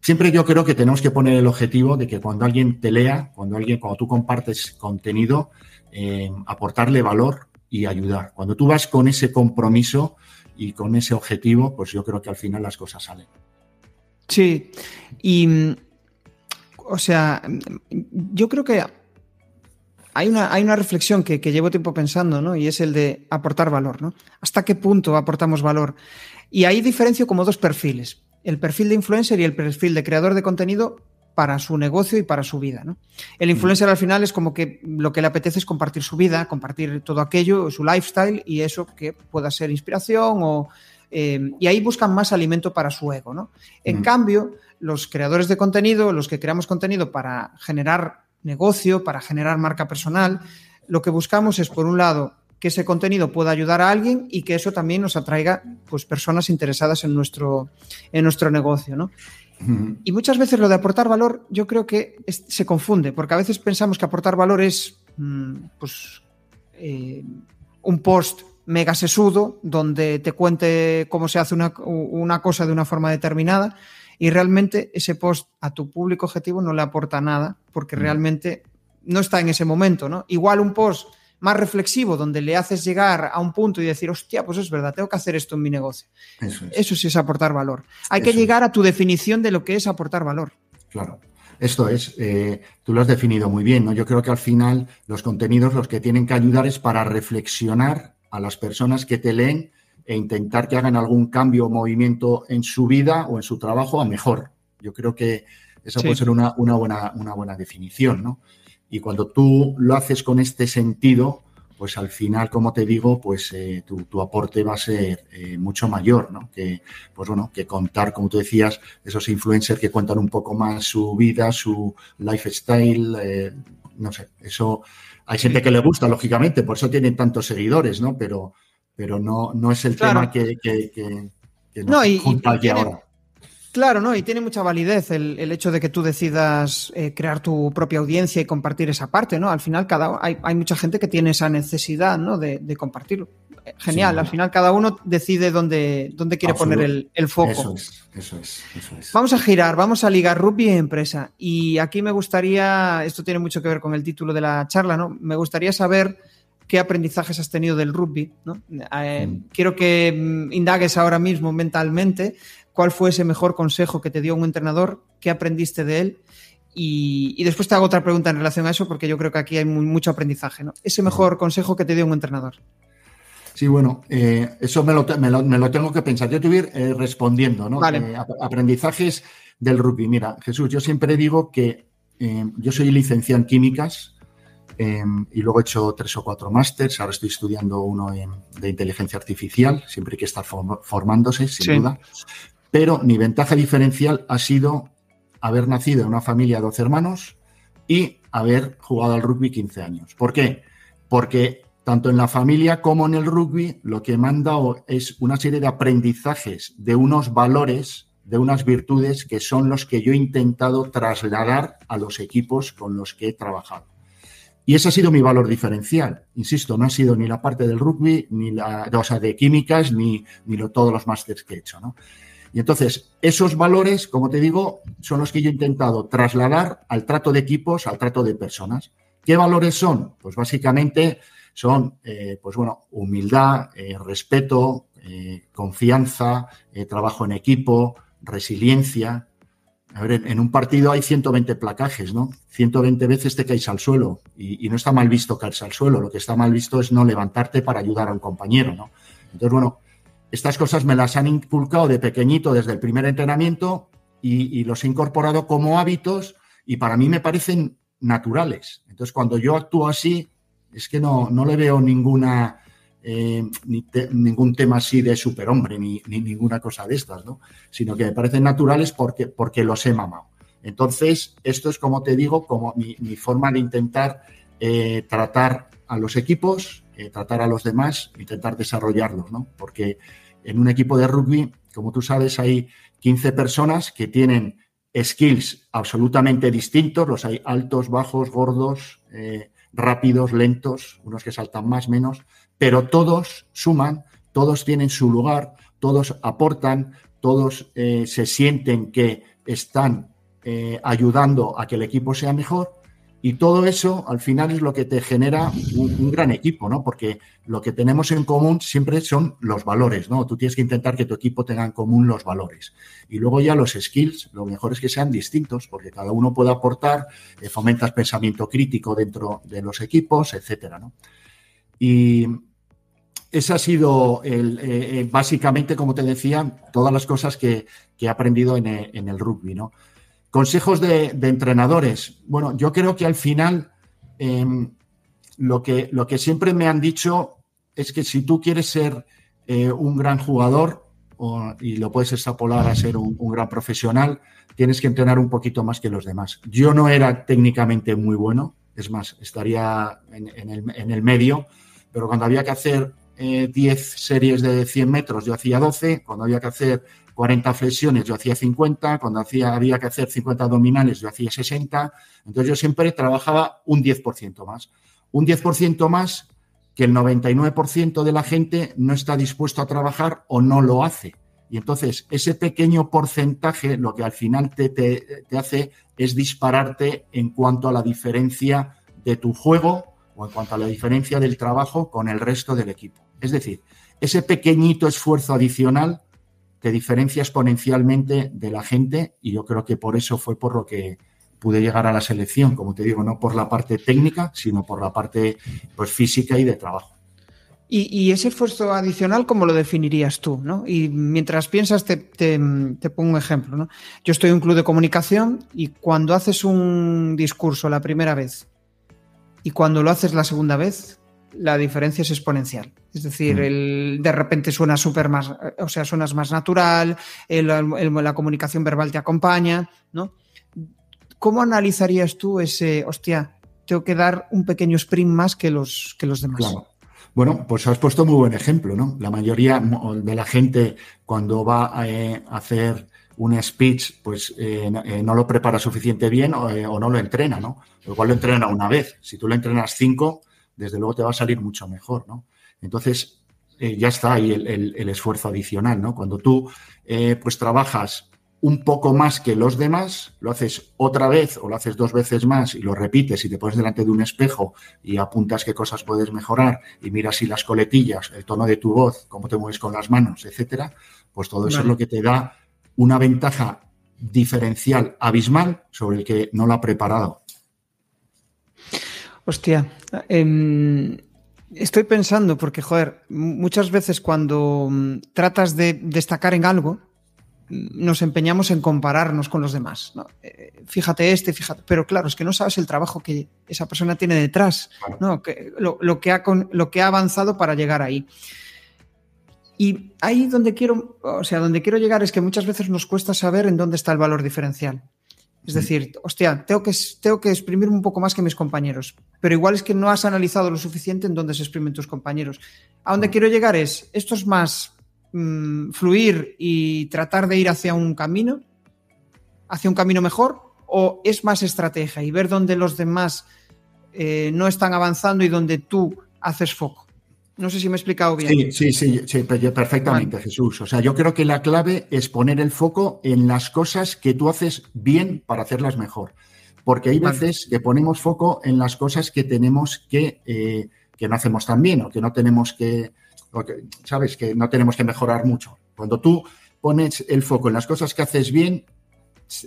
siempre yo creo que tenemos que poner el objetivo de que cuando alguien te lea, cuando alguien, cuando tú compartes contenido, aportarle valor y ayudar. Cuando tú vas con ese compromiso y con ese objetivo, pues yo creo que al final las cosas salen. Sí, y mm, o sea, mm, yo creo que hay una, hay una reflexión que, que, llevo tiempo pensando, ¿no? Y es el de aportar valor, ¿no? ¿Hasta qué punto aportamos valor? Y ahí diferencio como dos perfiles, el perfil de influencer y el perfil de creador de contenido para su negocio y para su vida. El mm. influencer al final es como que lo que le apetece es compartir su vida, compartir todo aquello, su lifestyle y eso que pueda ser inspiración o... Eh, y ahí buscan más alimento para su ego. En mm. cambio, los creadores de contenido, los que creamos contenido para generar negocio, para generar marca personal, lo que buscamos es, por un lado, que ese contenido pueda ayudar a alguien y que eso también nos atraiga pues, personas interesadas en nuestro, en nuestro negocio. Y muchas veces lo de aportar valor yo creo que se confunde, porque a veces pensamos que aportar valor es mm, pues, eh, un post mega sesudo donde te cuente cómo se hace una, cosa de una forma determinada y realmente ese post a tu público objetivo no le aporta nada porque realmente no está en ese momento, ¿no? Igual un post más reflexivo, donde le haces llegar a un punto y decir, hostia, pues es verdad, tengo que hacer esto en mi negocio. Eso, sí es aportar valor. Hay que llegar a tu definición de lo que es aportar valor. Claro. Esto es, eh, tú lo has definido muy bien, ¿no? Yo creo que al final los contenidos los que tienen que ayudar es para reflexionar a las personas que te leen e intentar que hagan algún cambio o movimiento en su vida o en su trabajo a mejor. Yo creo que esa puede ser una, buena, una buena definición, ¿no? Y cuando tú lo haces con este sentido, pues al final, como te digo, pues eh, tu, aporte va a ser eh, mucho mayor, ¿no? Que, pues bueno, que contar, como tú decías, esos influencers que cuentan un poco más su vida, su lifestyle, eh, no sé, eso hay gente que le gusta, lógicamente, por eso tienen tantos seguidores, ¿no? Pero, pero no, no es el tema que, que, que, nos no, ahora. Claro, ¿no? Y tiene mucha validez el, hecho de que tú decidas eh, crear tu propia audiencia y compartir esa parte, ¿no? Al final cada hay, mucha gente que tiene esa necesidad, De, compartirlo. Eh, genial, al final cada uno decide dónde, quiere poner el, foco. Eso es, eso es, Vamos a girar, vamos a ligar rugby e empresa. Y aquí me gustaría, esto tiene mucho que ver con el título de la charla, ¿no? Me gustaría saber qué aprendizajes has tenido del rugby. Eh, mm. Quiero que mm, indagues ahora mismo mentalmente cuál fue ese mejor consejo que te dio un entrenador, qué aprendiste de él. Y, después te hago otra pregunta en relación a eso, porque yo creo que aquí hay mucho aprendizaje. ¿no? Ese mejor consejo que te dio un entrenador. Sí, bueno, eh, eso me lo, tengo que pensar. Yo te voy a ir eh, respondiendo, ¿no? Eh, aprendizajes del rugby. Mira, Jesús, yo siempre digo que yo soy licenciado en químicas em, y luego he hecho tres o cuatro másters. Ahora estoy estudiando uno de inteligencia artificial. Siempre hay que estar formándose, sin sí. duda. Pero mi ventaja diferencial ha sido haber nacido en una familia de 12 hermanos y haber jugado al rugby 15 años. ¿Por qué? Porque tanto en la familia como en el rugby lo que me han dado es una serie de aprendizajes, de unos valores, de unas virtudes que son los que yo he intentado trasladar a los equipos con los que he trabajado. Y ese ha sido mi valor diferencial. Insisto, no ha sido ni la parte del rugby, ni la, de químicas, ni, ni lo, todos los másteres que he hecho. ¿no? Y entonces, esos valores, como te digo, son los que yo he intentado trasladar al trato de equipos, al trato de personas. ¿Qué valores son? Pues básicamente son, eh, pues bueno, humildad, eh, respeto, eh, confianza, trabajo en equipo, resiliencia. A ver, en, un partido hay 120 placajes, ¿no? 120 veces te caes al suelo y, y no está mal visto caerse al suelo, lo que está mal visto es no levantarte para ayudar a un compañero, ¿no? Entonces, bueno, estas cosas me las han inculcado de pequeñito desde el primer entrenamiento y, los he incorporado como hábitos y para mí me parecen naturales. Entonces, cuando yo actúo así, es que no, no le veo ninguna, eh, ningún tema así de superhombre, ni, ni, ninguna cosa de estas, ¿no? Sino que me parecen naturales porque, porque los he mamado. Entonces, esto es como te digo, como mi, forma de intentar eh, tratar a los equipos, eh, tratar a los demás, intentar desarrollarlos, ¿no? Porque en un equipo de rugby, como tú sabes, hay 15 personas que tienen skills absolutamente distintos, los hay altos, bajos, gordos, eh, rápidos, lentos, unos que saltan más, menos, pero todos suman, todos tienen su lugar, todos aportan, todos eh, se sienten que están ayudando a que el equipo sea mejor y todo eso al final es lo que te genera un, gran equipo, ¿no? Porque lo que tenemos en común siempre son los valores, ¿no? Tú tienes que intentar que tu equipo tenga en común los valores. Y luego ya los skills, lo mejor es que sean distintos, porque cada uno puede aportar, eh, fomentas pensamiento crítico dentro de los equipos, etcétera, ¿no? Y esa ha sido el, eh, eh, básicamente, como te decía, todas las cosas que, he aprendido en en el rugby, ¿no? Consejos de, entrenadores. Bueno, yo creo que al final em, lo, que, siempre me han dicho es que si tú quieres ser eh, un gran jugador, y lo puedes extrapolar a ser un, gran profesional, tienes que entrenar un poquito más que los demás. Yo no era técnicamente muy bueno, es más, estaría en el, medio, pero cuando había que hacer 10 eh, series de 100 metros, yo hacía 12, cuando había que hacer 40 flexiones, yo hacía 50, cuando hacía, había que hacer 50 abdominales, yo hacía 60, entonces yo siempre trabajaba un 10% más. Un 10% más que el 99% de la gente no está dispuesto a trabajar o no lo hace. Y entonces ese pequeño porcentaje lo que al final te, te hace es dispararte en cuanto a la diferencia de tu juego o en cuanto a la diferencia del trabajo con el resto del equipo. Es decir, ese pequeñito esfuerzo adicional te diferencia exponencialmente de la gente y yo creo que por eso fue por lo que pude llegar a la selección, como te digo, no por la parte técnica, sino por la parte pues, física y de trabajo. Y, ese esfuerzo adicional, ¿cómo lo definirías tú? Y mientras piensas, te, pongo un ejemplo. ¿no? Yo estoy en un club de comunicación y cuando haces un discurso la primera vez y cuando lo haces la segunda vez, la diferencia es exponencial. Es decir, el, de repente suena súper más, eh, o sea, suenas más natural, la comunicación verbal te acompaña, ¿no? ¿Cómo analizarías tú ese, hostia, tengo que dar un pequeño sprint más que los, que los demás? Bueno, pues has puesto muy buen ejemplo, ¿no? La mayoría de la gente cuando va eh, a hacer un speech, pues eh, no, lo prepara suficiente bien o, no lo entrena, ¿no? Igual lo entrena una vez. Si tú lo entrenas cinco, desde luego te va a salir mucho mejor, ¿no? Entonces, eh, ya está ahí el, esfuerzo adicional, ¿no? Cuando tú, eh, pues, trabajas un poco más que los demás, lo haces otra vez o lo haces dos veces más y lo repites y te pones delante de un espejo y apuntas qué cosas puedes mejorar y miras si las coletillas, el tono de tu voz, cómo te mueves con las manos, etcétera, pues todo eso es lo que te da una ventaja diferencial abismal sobre el que no lo ha preparado. Hostia, em, estoy pensando porque, joder, muchas veces cuando mm, tratas de destacar en algo, mm, nos empeñamos en compararnos con los demás. Eh, fíjate este, fíjate. Pero claro, es que no sabes el trabajo que esa persona tiene detrás, ¿no? lo, lo, que ha lo, que ha avanzado para llegar ahí. Y ahí donde quiero, o sea, donde quiero llegar es que muchas veces nos cuesta saber en dónde está el valor diferencial. Es decir, hostia, tengo que, tengo que exprimirme un poco más que mis compañeros, pero igual es que no has analizado lo suficiente en dónde se exprimen tus compañeros. A dónde mm. quiero llegar es, esto es más mm, fluir y tratar de ir hacia un camino, hacia un camino mejor, o es más estrategia y ver dónde los demás eh, no están avanzando y dónde tú haces foco. No sé si me he explicado bien. Sí, sí, sí, perfectamente, Jesús. O sea, yo creo que la clave es poner el foco en las cosas que tú haces bien para hacerlas mejor. Porque hay veces que ponemos foco en las cosas que tenemos que, eh, que no hacemos tan bien o que no tenemos que, ¿sabes? Que no tenemos que mejorar mucho. Cuando tú pones el foco en las cosas que haces bien,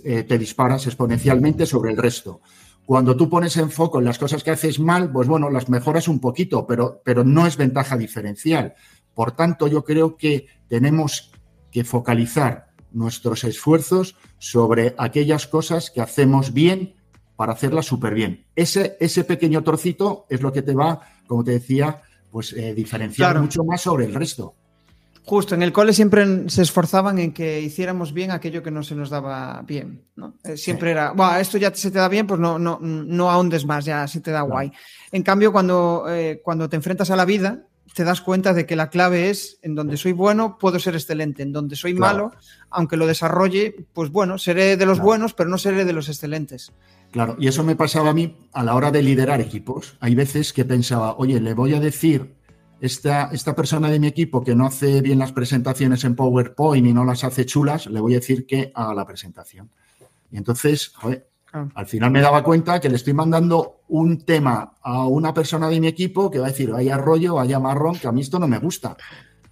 eh, te disparas exponencialmente sobre el resto. Cuando tú pones en foco en las cosas que haces mal, pues bueno, las mejoras un poquito, pero, pero no es ventaja diferencial. Por tanto, yo creo que tenemos que focalizar nuestros esfuerzos sobre aquellas cosas que hacemos bien para hacerlas súper bien. Ese, ese pequeño trocito es lo que te va, como te decía, pues eh, diferenciar mucho más sobre el resto. Justo, en el cole siempre se esforzaban en que hiciéramos bien aquello que no se nos daba bien, ¿no? Eh, siempre era, bueno, esto ya se te da bien, pues no, no, no ahondes más, ya se te da guay. En cambio, cuando, eh, cuando te enfrentas a la vida, te das cuenta de que la clave es en donde soy bueno puedo ser excelente, en donde soy malo, aunque lo desarrolle, pues bueno, seré de los buenos, pero no seré de los excelentes. Claro, y eso me pasaba a mí a la hora de liderar equipos. Hay veces que pensaba, oye, le voy a decir esta, persona de mi equipo que no hace bien las presentaciones en PowerPoint y no las hace chulas, le voy a decir que haga la presentación. Y entonces, joder, ah. al final me daba cuenta que le estoy mandando un tema a una persona de mi equipo que va a decir, vaya rollo, vaya marrón, que a mí esto no me gusta.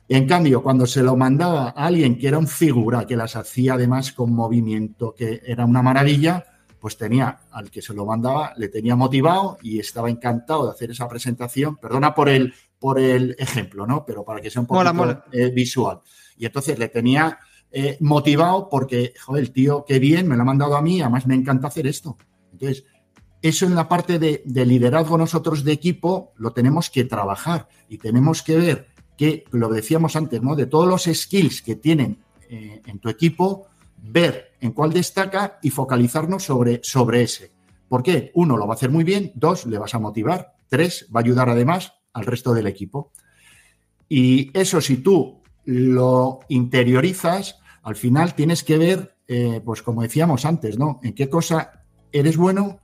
en cambio, cuando se lo mandaba a alguien que era un figura, que las hacía además con movimiento, que era una maravilla, pues tenía al que se lo mandaba, le tenía motivado y estaba encantado de hacer esa presentación. Perdona por el por el ejemplo, ¿no? Pero para que sea un poco eh, visual. Y entonces le tenía eh, motivado porque, joder, el tío, qué bien, me lo ha mandado a mí, además me encanta hacer esto. Entonces, eso en la parte de, liderazgo nosotros de equipo lo tenemos que trabajar y tenemos que ver que, lo decíamos antes, ¿no? De todos los skills que tienen eh, en tu equipo, ver en cuál destaca y focalizarnos sobre, sobre ese. ¿Por qué? Uno, lo va a hacer muy bien. Dos, le vas a motivar. Tres, va a ayudar además al resto del equipo. Y eso, si tú lo interiorizas, al final tienes que ver, eh, pues como decíamos antes, ¿no? En qué cosa eres bueno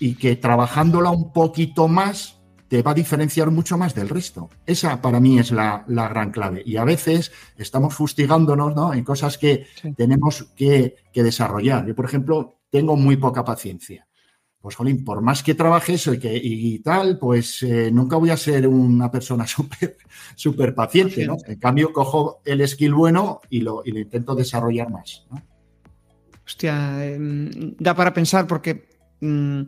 y que trabajándola un poquito más te va a diferenciar mucho más del resto. Esa para mí es la, gran clave. Y a veces estamos fustigándonos ¿no? en cosas que tenemos que, que desarrollar. Yo, por ejemplo, tengo muy poca paciencia pues jolín, por más que trabaje y, que, tal, pues eh, nunca voy a ser una persona súper super paciente, ¿no? En cambio, cojo el skill bueno y lo, intento desarrollar más, Hostia, em, da para pensar porque mm,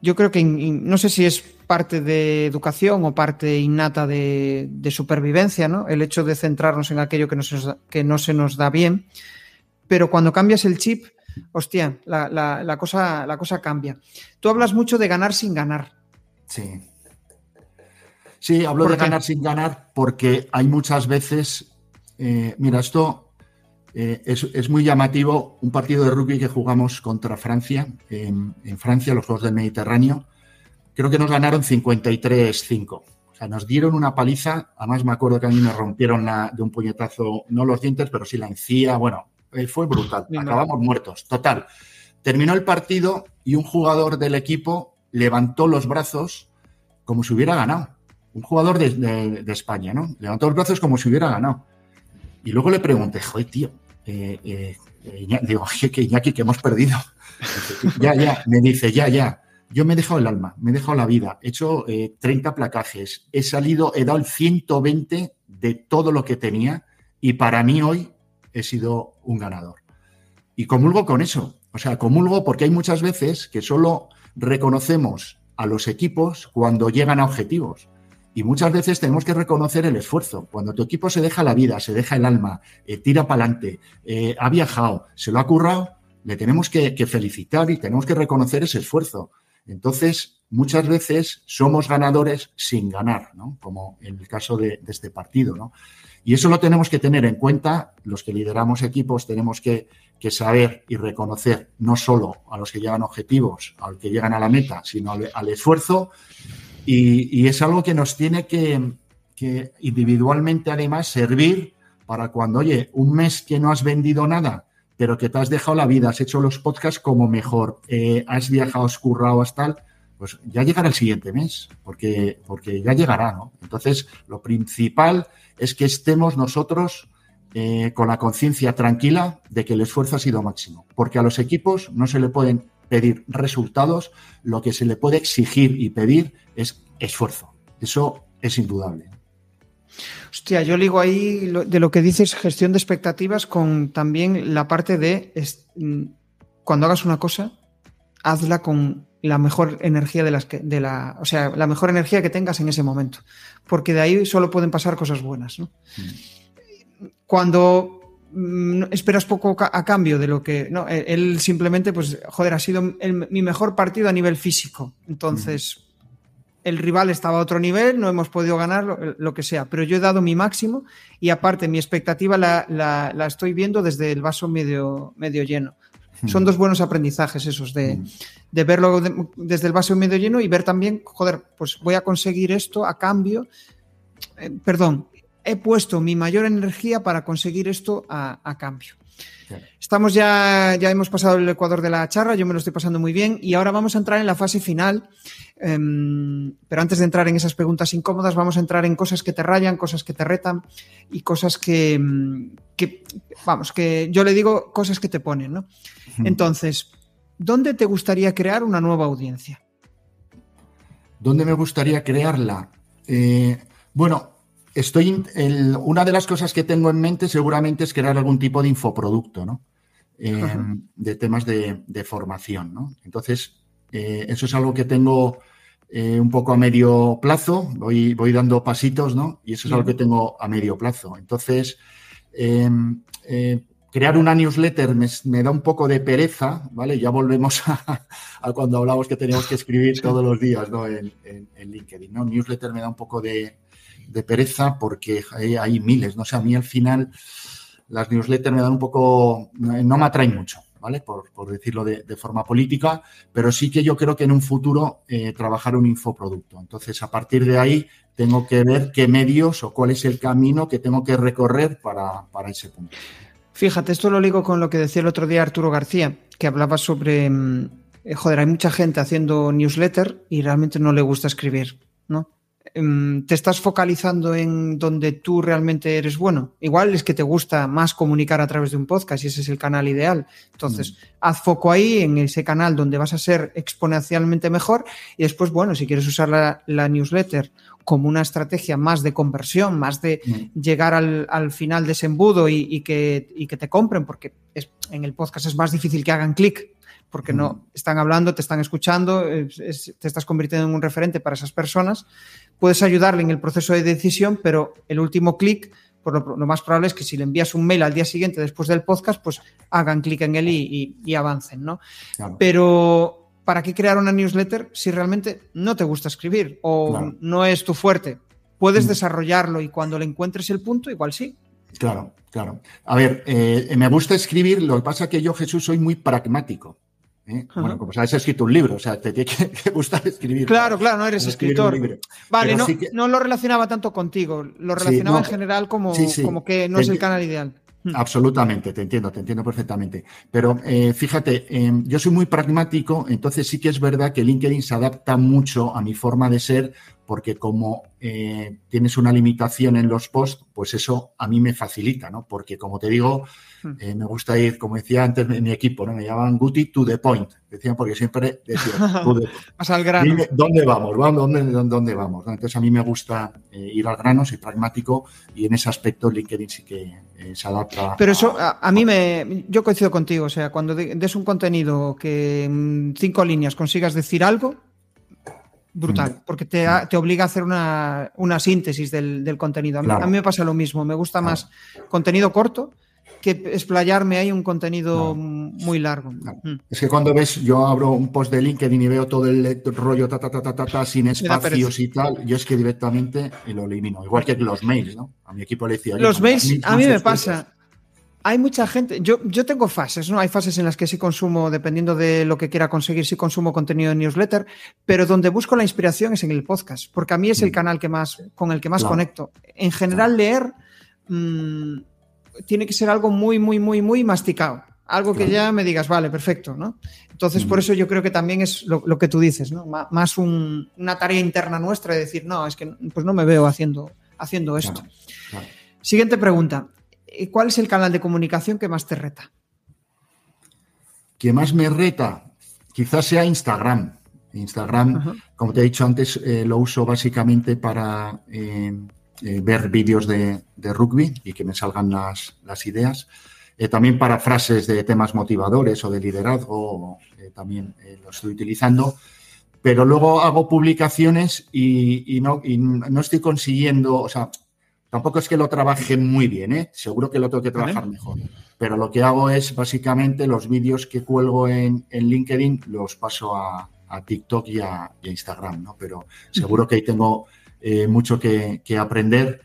yo creo que no sé si es parte de educación o parte innata de, supervivencia, ¿no? El hecho de centrarnos en aquello que no se nos da bien. Pero cuando cambias el chip, hostia, la, cosa, la cosa cambia. Tú hablas mucho de ganar sin ganar. Sí. Sí, hablo de ganar sin ganar porque hay muchas veces, eh, mira, esto eh, es, muy llamativo, un partido de rugby que jugamos contra Francia, en, Francia, los Juegos del Mediterráneo, creo que nos ganaron 53-5. O sea, nos dieron una paliza, además me acuerdo que a mí me rompieron la, de un puñetazo, no los dientes, pero sí la encía, bueno, fue brutal. Acabamos muertos. Total. Terminó el partido y un jugador del equipo levantó los brazos como si hubiera ganado. Un jugador de, España, ¿no? Levantó los brazos como si hubiera ganado. Y luego le pregunté, joder, tío, eh, eh, digo, que Iñaki, que hemos perdido. ya, ya, me dice, ya, ya. Yo me he dejado el alma, me he dejado la vida, he hecho 30 eh, placajes, he salido, he dado el 120 de todo lo que tenía y para mí hoy he sido un ganador. Y comulgo con eso. O sea, comulgo porque hay muchas veces que solo reconocemos a los equipos cuando llegan a objetivos. Y muchas veces tenemos que reconocer el esfuerzo. Cuando tu equipo se deja la vida, se deja el alma, eh, tira para adelante, eh, ha viajado, se lo ha currado, le tenemos que, felicitar y tenemos que reconocer ese esfuerzo. Entonces, muchas veces somos ganadores sin ganar, Como en el caso de, de este partido, ¿no? Y eso lo tenemos que tener en cuenta, los que lideramos equipos tenemos que, saber y reconocer no solo a los que llegan objetivos, a los que llegan a la meta, sino al, esfuerzo. Y, es algo que nos tiene que, que individualmente además servir para cuando, oye, un mes que no has vendido nada, pero que te has dejado la vida, has hecho los podcasts como mejor, eh, has viajado, has currado, has tal, pues ya llegará el siguiente mes, porque, porque ya llegará, Entonces, lo principal es que estemos nosotros eh, con la conciencia tranquila de que el esfuerzo ha sido máximo, porque a los equipos no se le pueden pedir resultados, lo que se le puede exigir y pedir es esfuerzo. Eso es indudable. Hostia, yo digo ahí de lo que dices gestión de expectativas con también la parte de mm, cuando hagas una cosa, hazla con la mejor energía de las que, de la, o sea, la mejor energía que tengas en ese momento, porque de ahí solo pueden pasar cosas buenas. Cuando mm, esperas poco a cambio de lo que, no, e, él simplemente, pues, joder, ha sido mi mejor partido a nivel físico, entonces el rival estaba a otro nivel, no hemos podido ganar lo, que sea, pero yo he dado mi máximo y aparte mi expectativa la, estoy viendo desde el vaso medio, medio lleno. Son mm. dos buenos aprendizajes esos de, mm. verlo desde el vaso medio lleno y ver también, joder, pues voy a conseguir esto a cambio. Eh, perdón, he puesto mi mayor energía para conseguir esto a cambio. Estamos ya, ya hemos pasado el Ecuador de la charra yo me lo estoy pasando muy bien y ahora vamos a entrar en la fase final. Em, pero antes de entrar en esas preguntas incómodas, vamos a entrar en cosas que te rayan, cosas que te retan y cosas que, em, vamos, que yo le digo cosas que te ponen, Entonces, ¿dónde te gustaría crear una nueva audiencia? ¿Dónde me gustaría crearla? Eh, bueno, Estoy, una de las cosas que tengo en mente seguramente es crear algún tipo de infoproducto, ¿no? Eh, de temas de, formación, Entonces, eh, eso es algo que tengo eh, un poco a medio plazo, voy, voy dando pasitos, ¿no? Y eso es algo que tengo a medio plazo. Entonces, em, crear una newsletter me, da un poco de pereza, ¿vale? Ya volvemos a, cuando hablamos que tenemos que escribir todos los días, En, LinkedIn, ¿no? Newsletter me da un poco de, de pereza porque hay, miles, no sé, a mí al final las newsletters me dan un poco, no me atraen mucho, ¿vale? Por, decirlo de, forma política, pero sí que yo creo que en un futuro eh, trabajar un infoproducto. Entonces, a partir de ahí, tengo que ver qué medios o cuál es el camino que tengo que recorrer para, para ese punto. Fíjate, esto lo ligo con lo que decía el otro día Arturo García, que hablaba sobre, mm, eh, joder, hay mucha gente haciendo newsletter y realmente no le gusta escribir, ¿no? Em, te estás focalizando en donde tú realmente eres bueno. Igual es que te gusta más comunicar a través de un podcast y ese es el canal ideal. Entonces, mm. haz foco ahí en ese canal donde vas a ser exponencialmente mejor y después, bueno, si quieres usar la, newsletter como una estrategia más de conversión, más de mm. llegar al, final de ese embudo y, que, te compren, porque en el podcast es más difícil que hagan clic porque no están hablando, te están escuchando, te estás convirtiendo en un referente para esas personas. Puedes ayudarle en el proceso de decisión, pero el último clic, por lo, más probable es que si le envías un mail al día siguiente después del podcast, pues hagan clic en él y, avancen, ¿no? Pero ¿para qué crear una newsletter si realmente no te gusta escribir o no es tu fuerte? Puedes mm. desarrollarlo y cuando le encuentres el punto, igual sí. Claro, claro. A ver, eh, me gusta escribir, lo que pasa es que yo, Jesús, soy muy pragmático. ¿eh? Bueno, como sabes, he escrito un libro, o sea, te gusta escribir. Claro, claro, no eres escritor. Vale, no, lo relacionaba tanto contigo, lo relacionaba en general como, como que no es el canal ideal. Hmm. Absolutamente, te entiendo, te entiendo perfectamente. Pero eh, fíjate, em, yo soy muy pragmático, entonces sí que es verdad que LinkedIn se adapta mucho a mi forma de ser, porque como eh, tienes una limitación en los posts, pues eso a mí me facilita, ¿no? Porque como te digo, Hmm. Eh, me gusta ir, como decía antes mi, mi, equipo, ¿no? Me llamaban Guti to the point. Decían porque siempre decían, to al grano. ¿Dónde vamos? ¿Dónde, dónde, vamos? Entonces a mí me gusta eh, ir al grano, ser pragmático y en ese aspecto LinkedIn sí que eh, se adapta. Pero eso a, mí me... Yo coincido contigo, o sea, cuando des un contenido que en cinco líneas consigas decir algo, brutal, mm. porque te, mm. te, obliga a hacer una, una síntesis del, del contenido. A mí, me pasa lo mismo, me gusta más contenido corto que explayarme hay un contenido muy largo. Mm. Es que cuando ves, yo abro un post de LinkedIn y veo todo el rollo ta ta ta sin espacios y tal, yo es que directamente lo elimino, igual que los mails, ¿no? A mi equipo le decía. Los pues, mails, a mí me pasa. Hay mucha gente, yo, yo tengo fases, ¿no? Hay fases en las que sí consumo, dependiendo de lo que quiera conseguir, sí consumo contenido en newsletter, pero donde busco la inspiración es en el podcast, porque a mí es el mm. canal que más, con el que más conecto. En general, leer mm, tiene que ser algo muy, muy, muy, muy masticado. Algo que ya me digas, vale, perfecto, ¿no? Entonces, por eso yo creo que también es lo, que tú dices, ¿no? más una tarea interna nuestra de decir, no, es que pues no me veo haciendo, haciendo esto. Siguiente pregunta. Eh, ¿Cuál es el canal de comunicación que más te reta? Que más me reta, quizás sea Instagram. Instagram, como te he dicho antes, eh, lo uso básicamente para... Eh, eh, ver vídeos de, rugby y que me salgan las, ideas. Eh, también para frases de temas motivadores o de liderazgo, eh, también lo estoy utilizando. Pero luego hago publicaciones y, no, no, estoy consiguiendo, o sea, tampoco es que lo trabaje muy bien, seguro que lo tengo que trabajar mejor. Pero lo que hago es básicamente los vídeos que cuelgo en, LinkedIn los paso a, a TikTok y a, y a Instagram, ¿no? Pero seguro que ahí tengo eh, mucho que, aprender.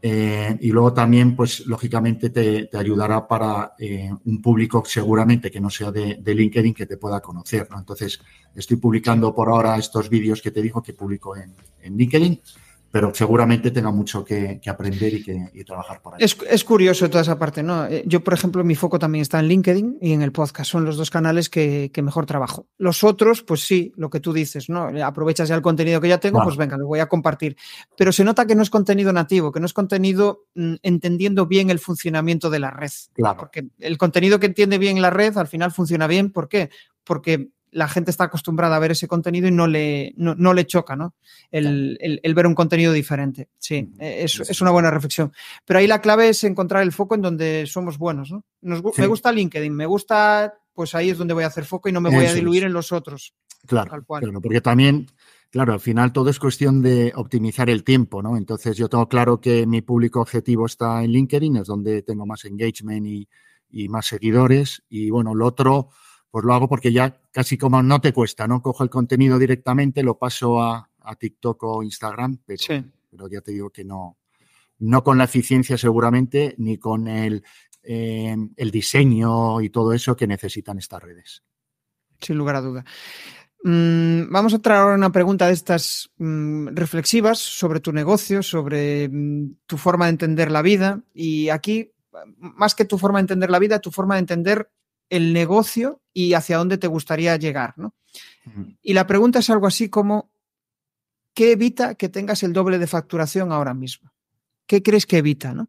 Eh, y luego también, pues lógicamente te, ayudará para eh, un público seguramente que no sea de, LinkedIn que te pueda conocer. Entonces, estoy publicando por ahora estos vídeos que te dijo que publico en, en LinkedIn pero seguramente tenga mucho que, aprender y que trabajar por ahí. Es, curioso toda esa parte, ¿no? Eh, yo, por ejemplo, mi foco también está en LinkedIn y en el podcast. Son los dos canales que, mejor trabajo. Los otros, pues sí, lo que tú dices, ¿no? Eh, aprovechas ya el contenido que ya tengo, pues venga, lo voy a compartir. Pero se nota que no es contenido nativo, que no es contenido mm, entendiendo bien el funcionamiento de la red. Claro. Porque el contenido que entiende bien la red al final funciona bien. ¿Por qué? Porque la gente está acostumbrada a ver ese contenido y no le, no, le choca, ¿no? El, ver un contenido diferente. Sí, eh, es, es, una buena reflexión. Pero ahí la clave es encontrar el foco en donde somos buenos, ¿no? Me gusta LinkedIn, me gusta, pues ahí es donde voy a hacer foco y no me voy a diluir en los otros. Claro, porque también, claro, al final todo es cuestión de optimizar el tiempo, ¿no? Entonces yo tengo claro que mi público objetivo está en LinkedIn, es donde tengo más engagement y, y más seguidores. Y bueno, lo otro pues lo hago porque ya casi como no te cuesta, ¿no? Cojo el contenido directamente, lo paso a, TikTok o Instagram, pero, pero ya te digo que no, no con la eficiencia seguramente, ni con el, eh, el diseño y todo eso que necesitan estas redes. Sin lugar a duda. Mm, vamos a traer ahora una pregunta de estas mm, reflexivas sobre tu negocio, sobre mm, tu forma de entender la vida. Y aquí, más que tu forma de entender la vida, tu forma de entender el negocio y hacia dónde te gustaría llegar, ¿no? Y la pregunta es algo así como, ¿qué evita que tengas el doble de facturación ahora mismo? ¿Qué crees que evita, no?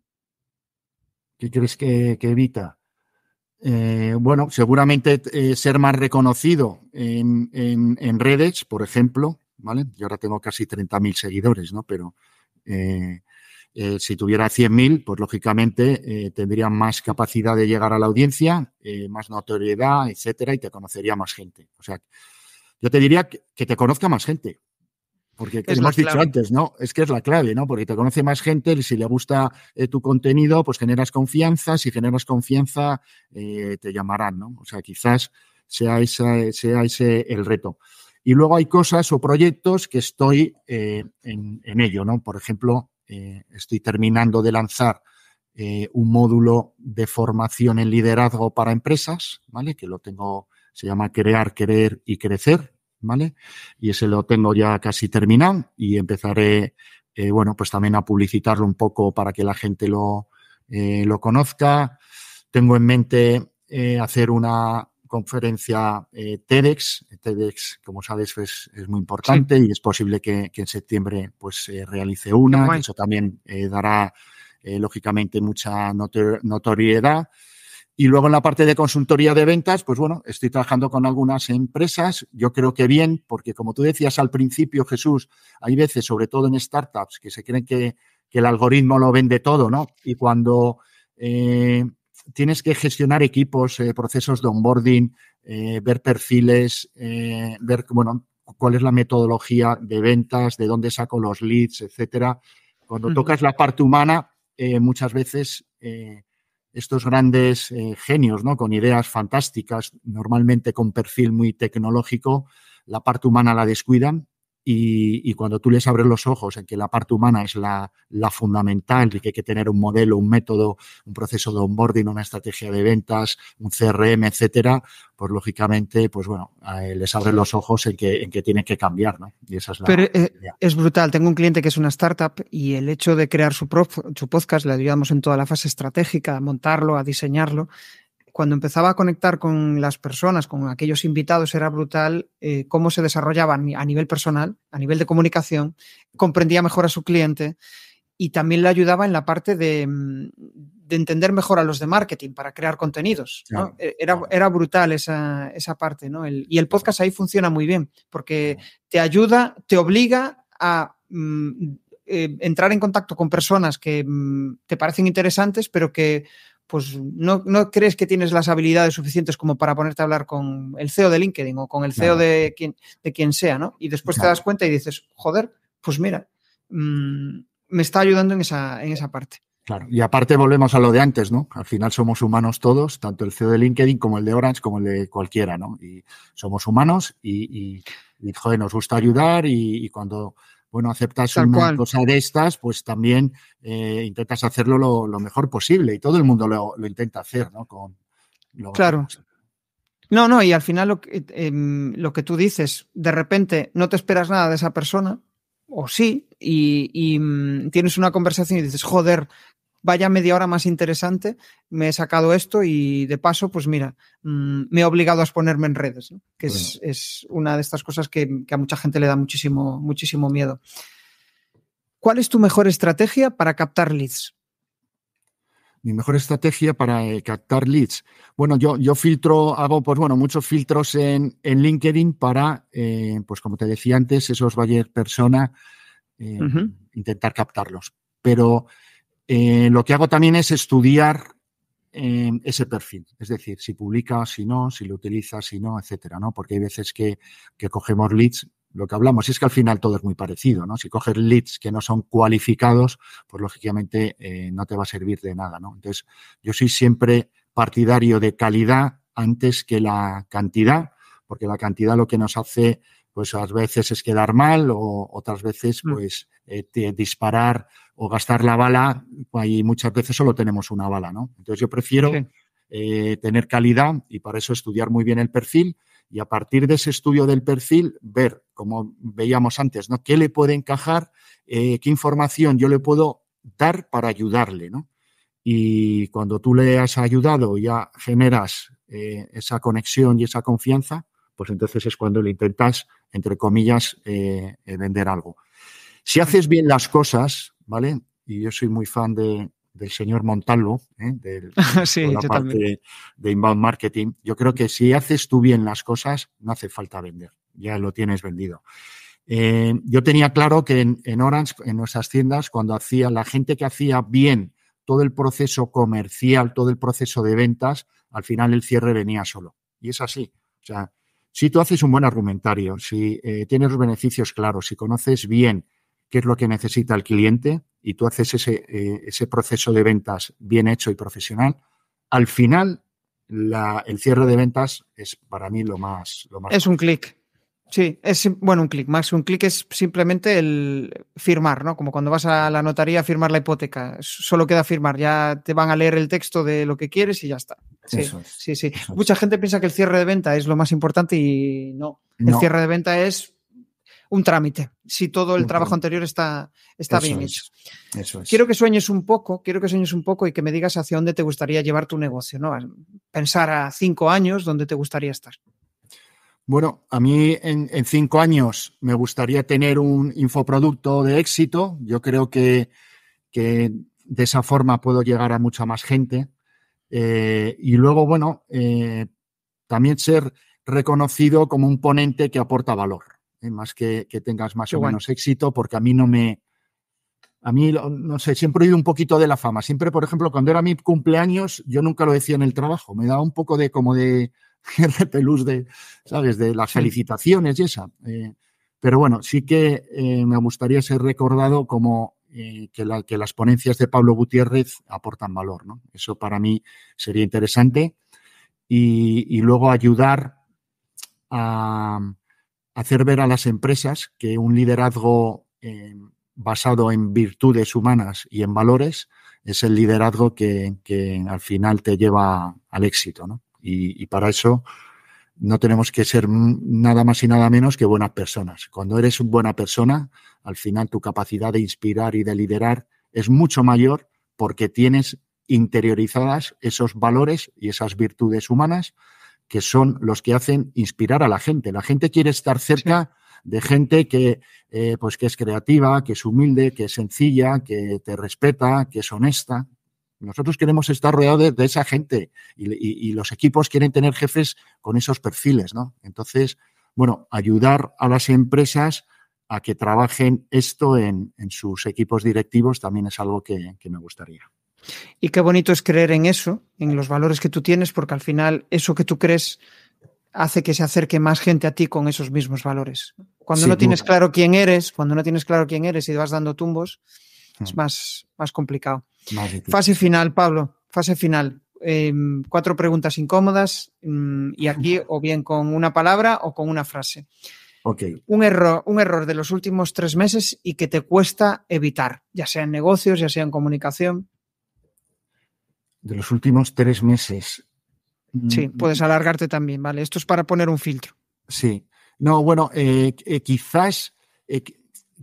¿Qué crees que, evita? Eh, bueno, seguramente eh, ser más reconocido en, redes, por ejemplo, ¿vale? Yo ahora tengo casi 30.000 seguidores, ¿no? Pero eh, eh, si tuviera 100.000, pues lógicamente eh, tendría más capacidad de llegar a la audiencia, eh, más notoriedad, etcétera, y te conocería más gente. O sea, yo te diría que, te conozca más gente. Porque hemos dicho antes, ¿no? Es que es la clave, ¿no? Porque te conoce más gente, y si le gusta tu contenido, pues generas confianza, si generas confianza, te llamarán, ¿no? O sea, quizás sea, sea ese el reto. Y luego hay cosas o proyectos que estoy en, en ello, ¿no? Por ejemplo, eh, estoy terminando de lanzar eh, un módulo de formación en liderazgo para empresas, ¿vale? Que lo tengo, se llama Crear, Querer y Crecer, ¿vale? Y ese lo tengo ya casi terminado y empezaré, eh, bueno, pues también a publicitarlo un poco para que la gente lo, lo conozca. Tengo en mente hacer una, conferencia eh, TEDx. TEDx, como sabes, es, muy importante y es posible que, en septiembre pues realice una. Eso también eh, dará, eh, lógicamente, mucha notoriedad. Y luego en la parte de consultoría de ventas, pues bueno, estoy trabajando con algunas empresas. Yo creo que bien, porque como tú decías al principio, Jesús, hay veces, sobre todo en startups, que se creen que, el algoritmo lo vende todo, ¿no? Y cuando eh, tienes que gestionar equipos, eh, procesos de onboarding, eh, ver perfiles, eh, ver cuál es la metodología de ventas, de dónde saco los leads, etcétera. Cuando tocas la parte humana, muchas veces estos grandes genios, ¿no? Con ideas fantásticas, normalmente con perfil muy tecnológico, la parte humana la descuidan y, y, cuando tú les abres los ojos en que la parte humana es la, fundamental y que hay que tener un modelo, un método, un proceso de onboarding, una estrategia de ventas, un CRM, etcétera, pues lógicamente, pues bueno, les abres los ojos en que, en que tienen que cambiar, ¿no? Y esa es la Pero eh, es brutal. Tengo un cliente que es una startup y el hecho de crear su, su podcast, le ayudamos en toda la fase estratégica, a montarlo, a diseñarlo, cuando empezaba a conectar con las personas, con aquellos invitados, era brutal eh, cómo se desarrollaba a nivel personal, a nivel de comunicación, comprendía mejor a su cliente y también le ayudaba en la parte de, mm, entender mejor a los de marketing para crear contenidos. E, era, era, brutal esa, parte, y el podcast ahí funciona muy bien porque te ayuda, te obliga a mm, eh, entrar en contacto con personas que mm, te parecen interesantes, pero que pues no, crees que tienes las habilidades suficientes como para ponerte a hablar con el CEO de LinkedIn o con el CEO de, quien, de quien sea, ¿no? Y después te das cuenta y dices, joder, pues mira, mm, me está ayudando en esa, en esa parte. Claro, y aparte volvemos a lo de antes, ¿no? Al final somos humanos todos, tanto el CEO de LinkedIn como el de Orange, como el de cualquiera, ¿no? Y somos humanos y, y, joder, nos gusta ayudar y cuando bueno, aceptas una cosa de estas, pues también eh, intentas hacerlo lo, mejor posible y todo el mundo lo, intenta hacer, ¿no? Con claro. No, no, y al final lo que, eh, em, lo que tú dices, de repente no te esperas nada de esa persona, o sí, y, y, mm, tienes una conversación y dices, joder, vaya media hora más interesante, me he sacado esto y de paso, pues mira, mm, me he obligado a exponerme en redes, que es, una de estas cosas que, a mucha gente le da muchísimo, muchísimo miedo. ¿Cuál es tu mejor estrategia para captar leads? mi mejor estrategia para eh, captar leads. Bueno, yo, yo filtro, hago pues bueno, muchos filtros en, LinkedIn para, eh, pues como te decía antes, esos va persona, eh, intentar captarlos. Pero eh, lo que hago también es estudiar eh, ese perfil, es decir, si publica, si no, si lo utiliza, si no, etcétera, ¿no? Porque hay veces que, que cogemos leads, lo que hablamos, es que al final todo es muy parecido, ¿no? Si coges leads que no son cualificados, pues lógicamente eh, no te va a servir de nada, Entonces, yo soy siempre partidario de calidad antes que la cantidad, porque la cantidad lo que nos hace pues a veces es quedar mal o otras veces mm. pues eh, disparar o gastar la bala y muchas veces solo tenemos una bala, ¿no? Entonces yo prefiero eh, tener calidad y para eso estudiar muy bien el perfil y a partir de ese estudio del perfil ver, como veíamos antes, ¿no? ¿Qué le puede encajar? Eh, ¿Qué información yo le puedo dar para ayudarle, ¿no? Y cuando tú le has ayudado, ya generas esa conexión y esa confianza, pues entonces es cuando le intentas, entre comillas, eh, eh, vender algo. Si haces bien las cosas, ¿vale? Y yo soy muy fan del señor Montalvo, ¿eh? del, de parte de, inbound marketing, yo creo que si haces tú bien las cosas, no hace falta vender, ya lo tienes vendido. yo tenía claro que en, en, Orange, en nuestras tiendas, cuando hacía la gente que hacía bien todo el proceso comercial, todo el proceso de ventas, al final el cierre venía solo. Y es así. O sea, si tú haces un buen argumentario, si eh, tienes los beneficios claros, si conoces bien qué es lo que necesita el cliente y tú haces ese, eh, ese proceso de ventas bien hecho y profesional, al final la, el cierre de ventas es para mí lo más... Lo más es un clic. Sí, es bueno, un clic, más. Un clic es simplemente el firmar, ¿no? Como cuando vas a la notaría a firmar la hipoteca. Solo queda firmar, ya te van a leer el texto de lo que quieres y ya está. Sí, sí, sí. Mucha gente piensa que el cierre de venta es lo más importante y no. El cierre de venta es un trámite, si todo el trabajo anterior está, está bien hecho. Eso es. Quiero que sueñes un poco, quiero que sueñes un poco y que me digas hacia dónde te gustaría llevar tu negocio, ¿no? Pensar a cinco años dónde te gustaría estar. Bueno, a mí en, cinco años me gustaría tener un infoproducto de éxito. Yo creo que, de esa forma puedo llegar a mucha más gente. Eh, y luego, bueno, eh, también ser reconocido como un ponente que aporta valor, ¿eh? más que, que, tengas más o menos éxito, porque a mí no me... A mí, no sé, siempre he ido un poquito de la fama. Siempre, por ejemplo, cuando era mi cumpleaños, yo nunca lo decía en el trabajo. Me daba un poco de como de repelús de, ¿sabes?, de las felicitaciones y esa. Eh, pero bueno, sí que eh, me gustaría ser recordado como eh, que, las ponencias de Pablo Gutiérrez aportan valor, ¿no? Eso para mí sería interesante. Y, luego ayudar a, hacer ver a las empresas que un liderazgo basado en virtudes humanas y en valores es el liderazgo que, que al final te lleva al éxito, ¿no? Y, para eso no tenemos que ser nada más y nada menos que buenas personas. Cuando eres una buena persona, al final tu capacidad de inspirar y de liderar es mucho mayor porque tienes interiorizadas esos valores y esas virtudes humanas que son los que hacen inspirar a la gente. La gente quiere estar cerca de gente que, eh, pues que es creativa, que es humilde, que es sencilla, que te respeta, que es honesta, nosotros queremos estar rodeados de, esa gente y, los equipos quieren tener jefes con esos perfiles, ¿no? Entonces, bueno, ayudar a las empresas a que trabajen esto en, sus equipos directivos también es algo que, me gustaría. Y qué bonito es creer en eso, en los valores que tú tienes, porque al final eso que tú crees hace que se acerque más gente a ti con esos mismos valores. Cuando no tienes claro quién eres, cuando no tienes claro quién eres y vas dando tumbos, Mm. es más, más complicado. fase final, Pablo, fase final. Em, cuatro preguntas incómodas mm, y aquí o bien con una palabra o con una frase. Okay. Un, error, un error de los últimos tres meses y que te cuesta evitar, ya sea en negocios, ya sea en comunicación. De los últimos tres meses. Sí, mm, puedes alargarte también, ¿vale? Esto es para poner un filtro. Sí. No, bueno, eh, eh, quizás eh,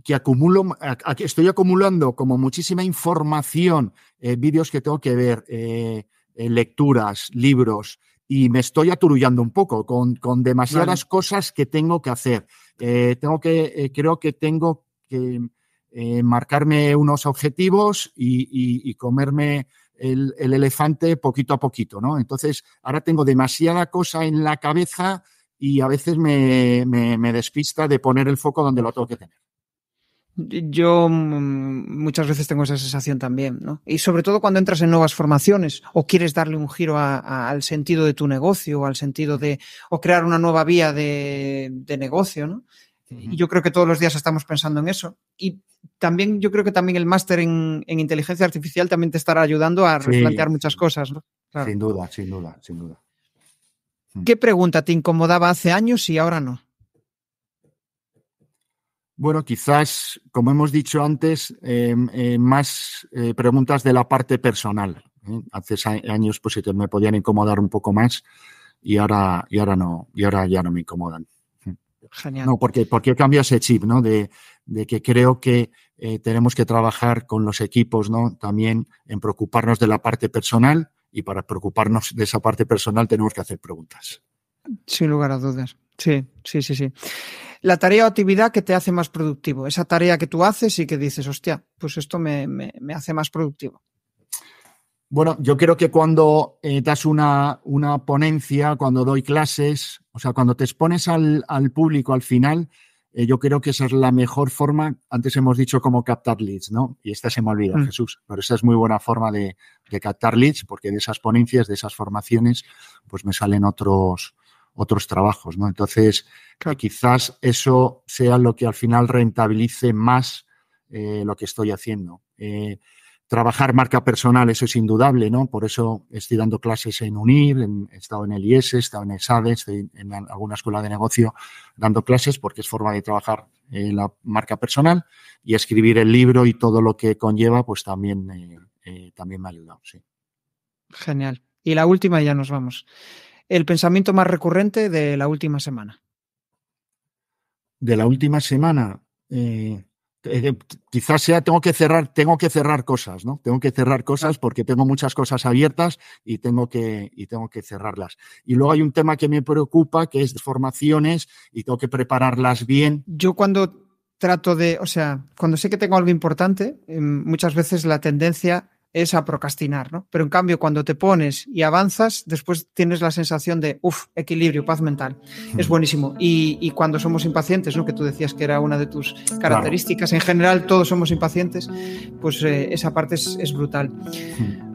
que acumulo, estoy acumulando como muchísima información, eh, vídeos que tengo que ver, eh, eh, lecturas, libros, y me estoy aturullando un poco con, demasiadas cosas que tengo que hacer. tengo que, creo que tengo que marcarme unos objetivos y, comerme el, elefante poquito a poquito, ¿no? Entonces, ahora tengo demasiada cosa en la cabeza y a veces me, me despista de poner el foco donde lo tengo que tener. Yo mm, muchas veces tengo esa sensación también, ¿no? Y sobre todo cuando entras en nuevas formaciones o quieres darle un giro al sentido de tu negocio, o al sentido de, o crear una nueva vía de, negocio, ¿no? yo creo que todos los días estamos pensando en eso. Y también yo creo que también el máster en, inteligencia artificial también te estará ayudando a replantear muchas cosas, ¿no? Sin duda, sin duda, sin duda. ¿Qué pregunta te incomodaba hace años y ahora no? Bueno, quizás, como hemos dicho antes, eh, eh, más eh, preguntas de la parte personal. Hace años pues me podían incomodar un poco más y ahora, y ahora no, y ahora ya no me incomodan. Genial. No, porque, porque cambiado ese chip, ¿no? De, de que creo que tenemos que trabajar con los equipos, ¿no? También en preocuparnos de la parte personal y para preocuparnos de esa parte personal tenemos que hacer preguntas. Sin lugar a dudas. Sí, sí, sí, sí. La tarea o actividad que te hace más productivo. Esa tarea que tú haces y que dices, hostia, pues esto me, hace más productivo. Bueno, yo creo que cuando eh, das una, una, ponencia, cuando doy clases, o sea, cuando te expones al, público al final, eh, yo creo que esa es la mejor forma. Antes hemos dicho cómo captar leads, ¿no? Y esta se me olvida, mm. Jesús, pero esa es muy buena forma de, de, captar leads, porque de esas ponencias, de esas formaciones, pues me salen otros, otros trabajos, ¿no? Entonces, quizás eso sea lo que al final rentabilice más eh, lo que estoy haciendo. Eh, trabajar marca personal, eso es indudable, ¿no? Por eso estoy dando clases en UNIR, he estado en el IES, he estado en el SADES, e, estoy en alguna escuela de negocio dando clases porque es forma de trabajar eh, la marca personal y escribir el libro y todo lo que conlleva, pues también, también me ha ayudado, Genial. Y la última ya nos vamos el pensamiento más recurrente de la última semana? De la última semana. Eh, eh, eh, quizás sea tengo que cerrar, tengo que cerrar cosas, ¿no? Tengo que cerrar cosas porque tengo muchas cosas abiertas y tengo que, y tengo que cerrarlas. Y luego hay un tema que me preocupa, que es formaciones, y tengo que prepararlas bien. Yo cuando trato de, o sea, cuando sé que tengo algo importante, em, muchas veces la tendencia es a procrastinar, ¿no? Pero en cambio, cuando te pones y avanzas, después tienes la sensación de, uff, equilibrio, paz mental. Es buenísimo. Y, cuando somos impacientes, ¿no? Que tú decías que era una de tus características. En general, todos somos impacientes, pues eh, esa parte es, brutal.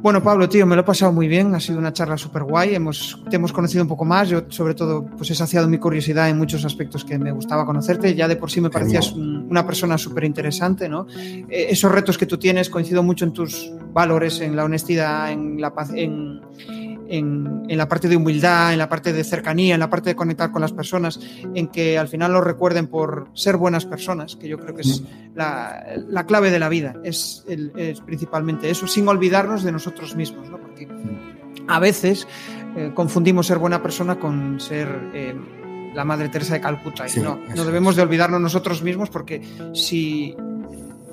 Bueno, Pablo, tío, me lo he pasado muy bien. Ha sido una charla súper guay. Hemos, te hemos conocido un poco más. Yo, sobre todo, pues he saciado mi curiosidad en muchos aspectos que me gustaba conocerte. Ya de por sí me parecías una persona súper interesante, ¿no? Eh, esos retos que tú tienes, coincido mucho en tus valores, en la honestidad, en la en, la parte de humildad, en la parte de cercanía, en la parte de conectar con las personas, en que al final lo recuerden por ser buenas personas, que yo creo que es la, clave de la vida, es, principalmente eso, sin olvidarnos de nosotros mismos, ¿no? porque a veces eh, confundimos ser buena persona con ser... Eh, la Madre Teresa de Calcuta. y no, no debemos de olvidarnos nosotros mismos porque si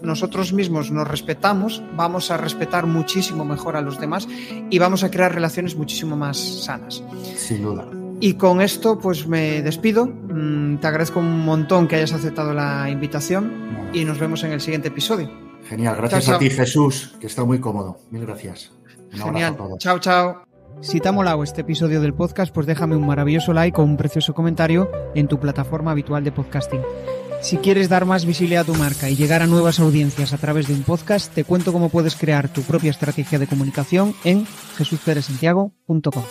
nosotros mismos nos respetamos, vamos a respetar muchísimo mejor a los demás y vamos a crear relaciones muchísimo más sanas. Sin duda. Y con esto pues me despido. Mm, te agradezco un montón que hayas aceptado la invitación y nos vemos en el siguiente episodio. Genial, gracias a ti Jesús, que está muy cómodo. Mil gracias. Genial. a todos. Chao, chao. Si te ha molado este episodio del podcast, pues déjame un maravilloso like o un precioso comentario en tu plataforma habitual de podcasting. Si quieres dar más visibilidad a tu marca y llegar a nuevas audiencias a través de un podcast, te cuento cómo puedes crear tu propia estrategia de comunicación en jesusperesantiago.com.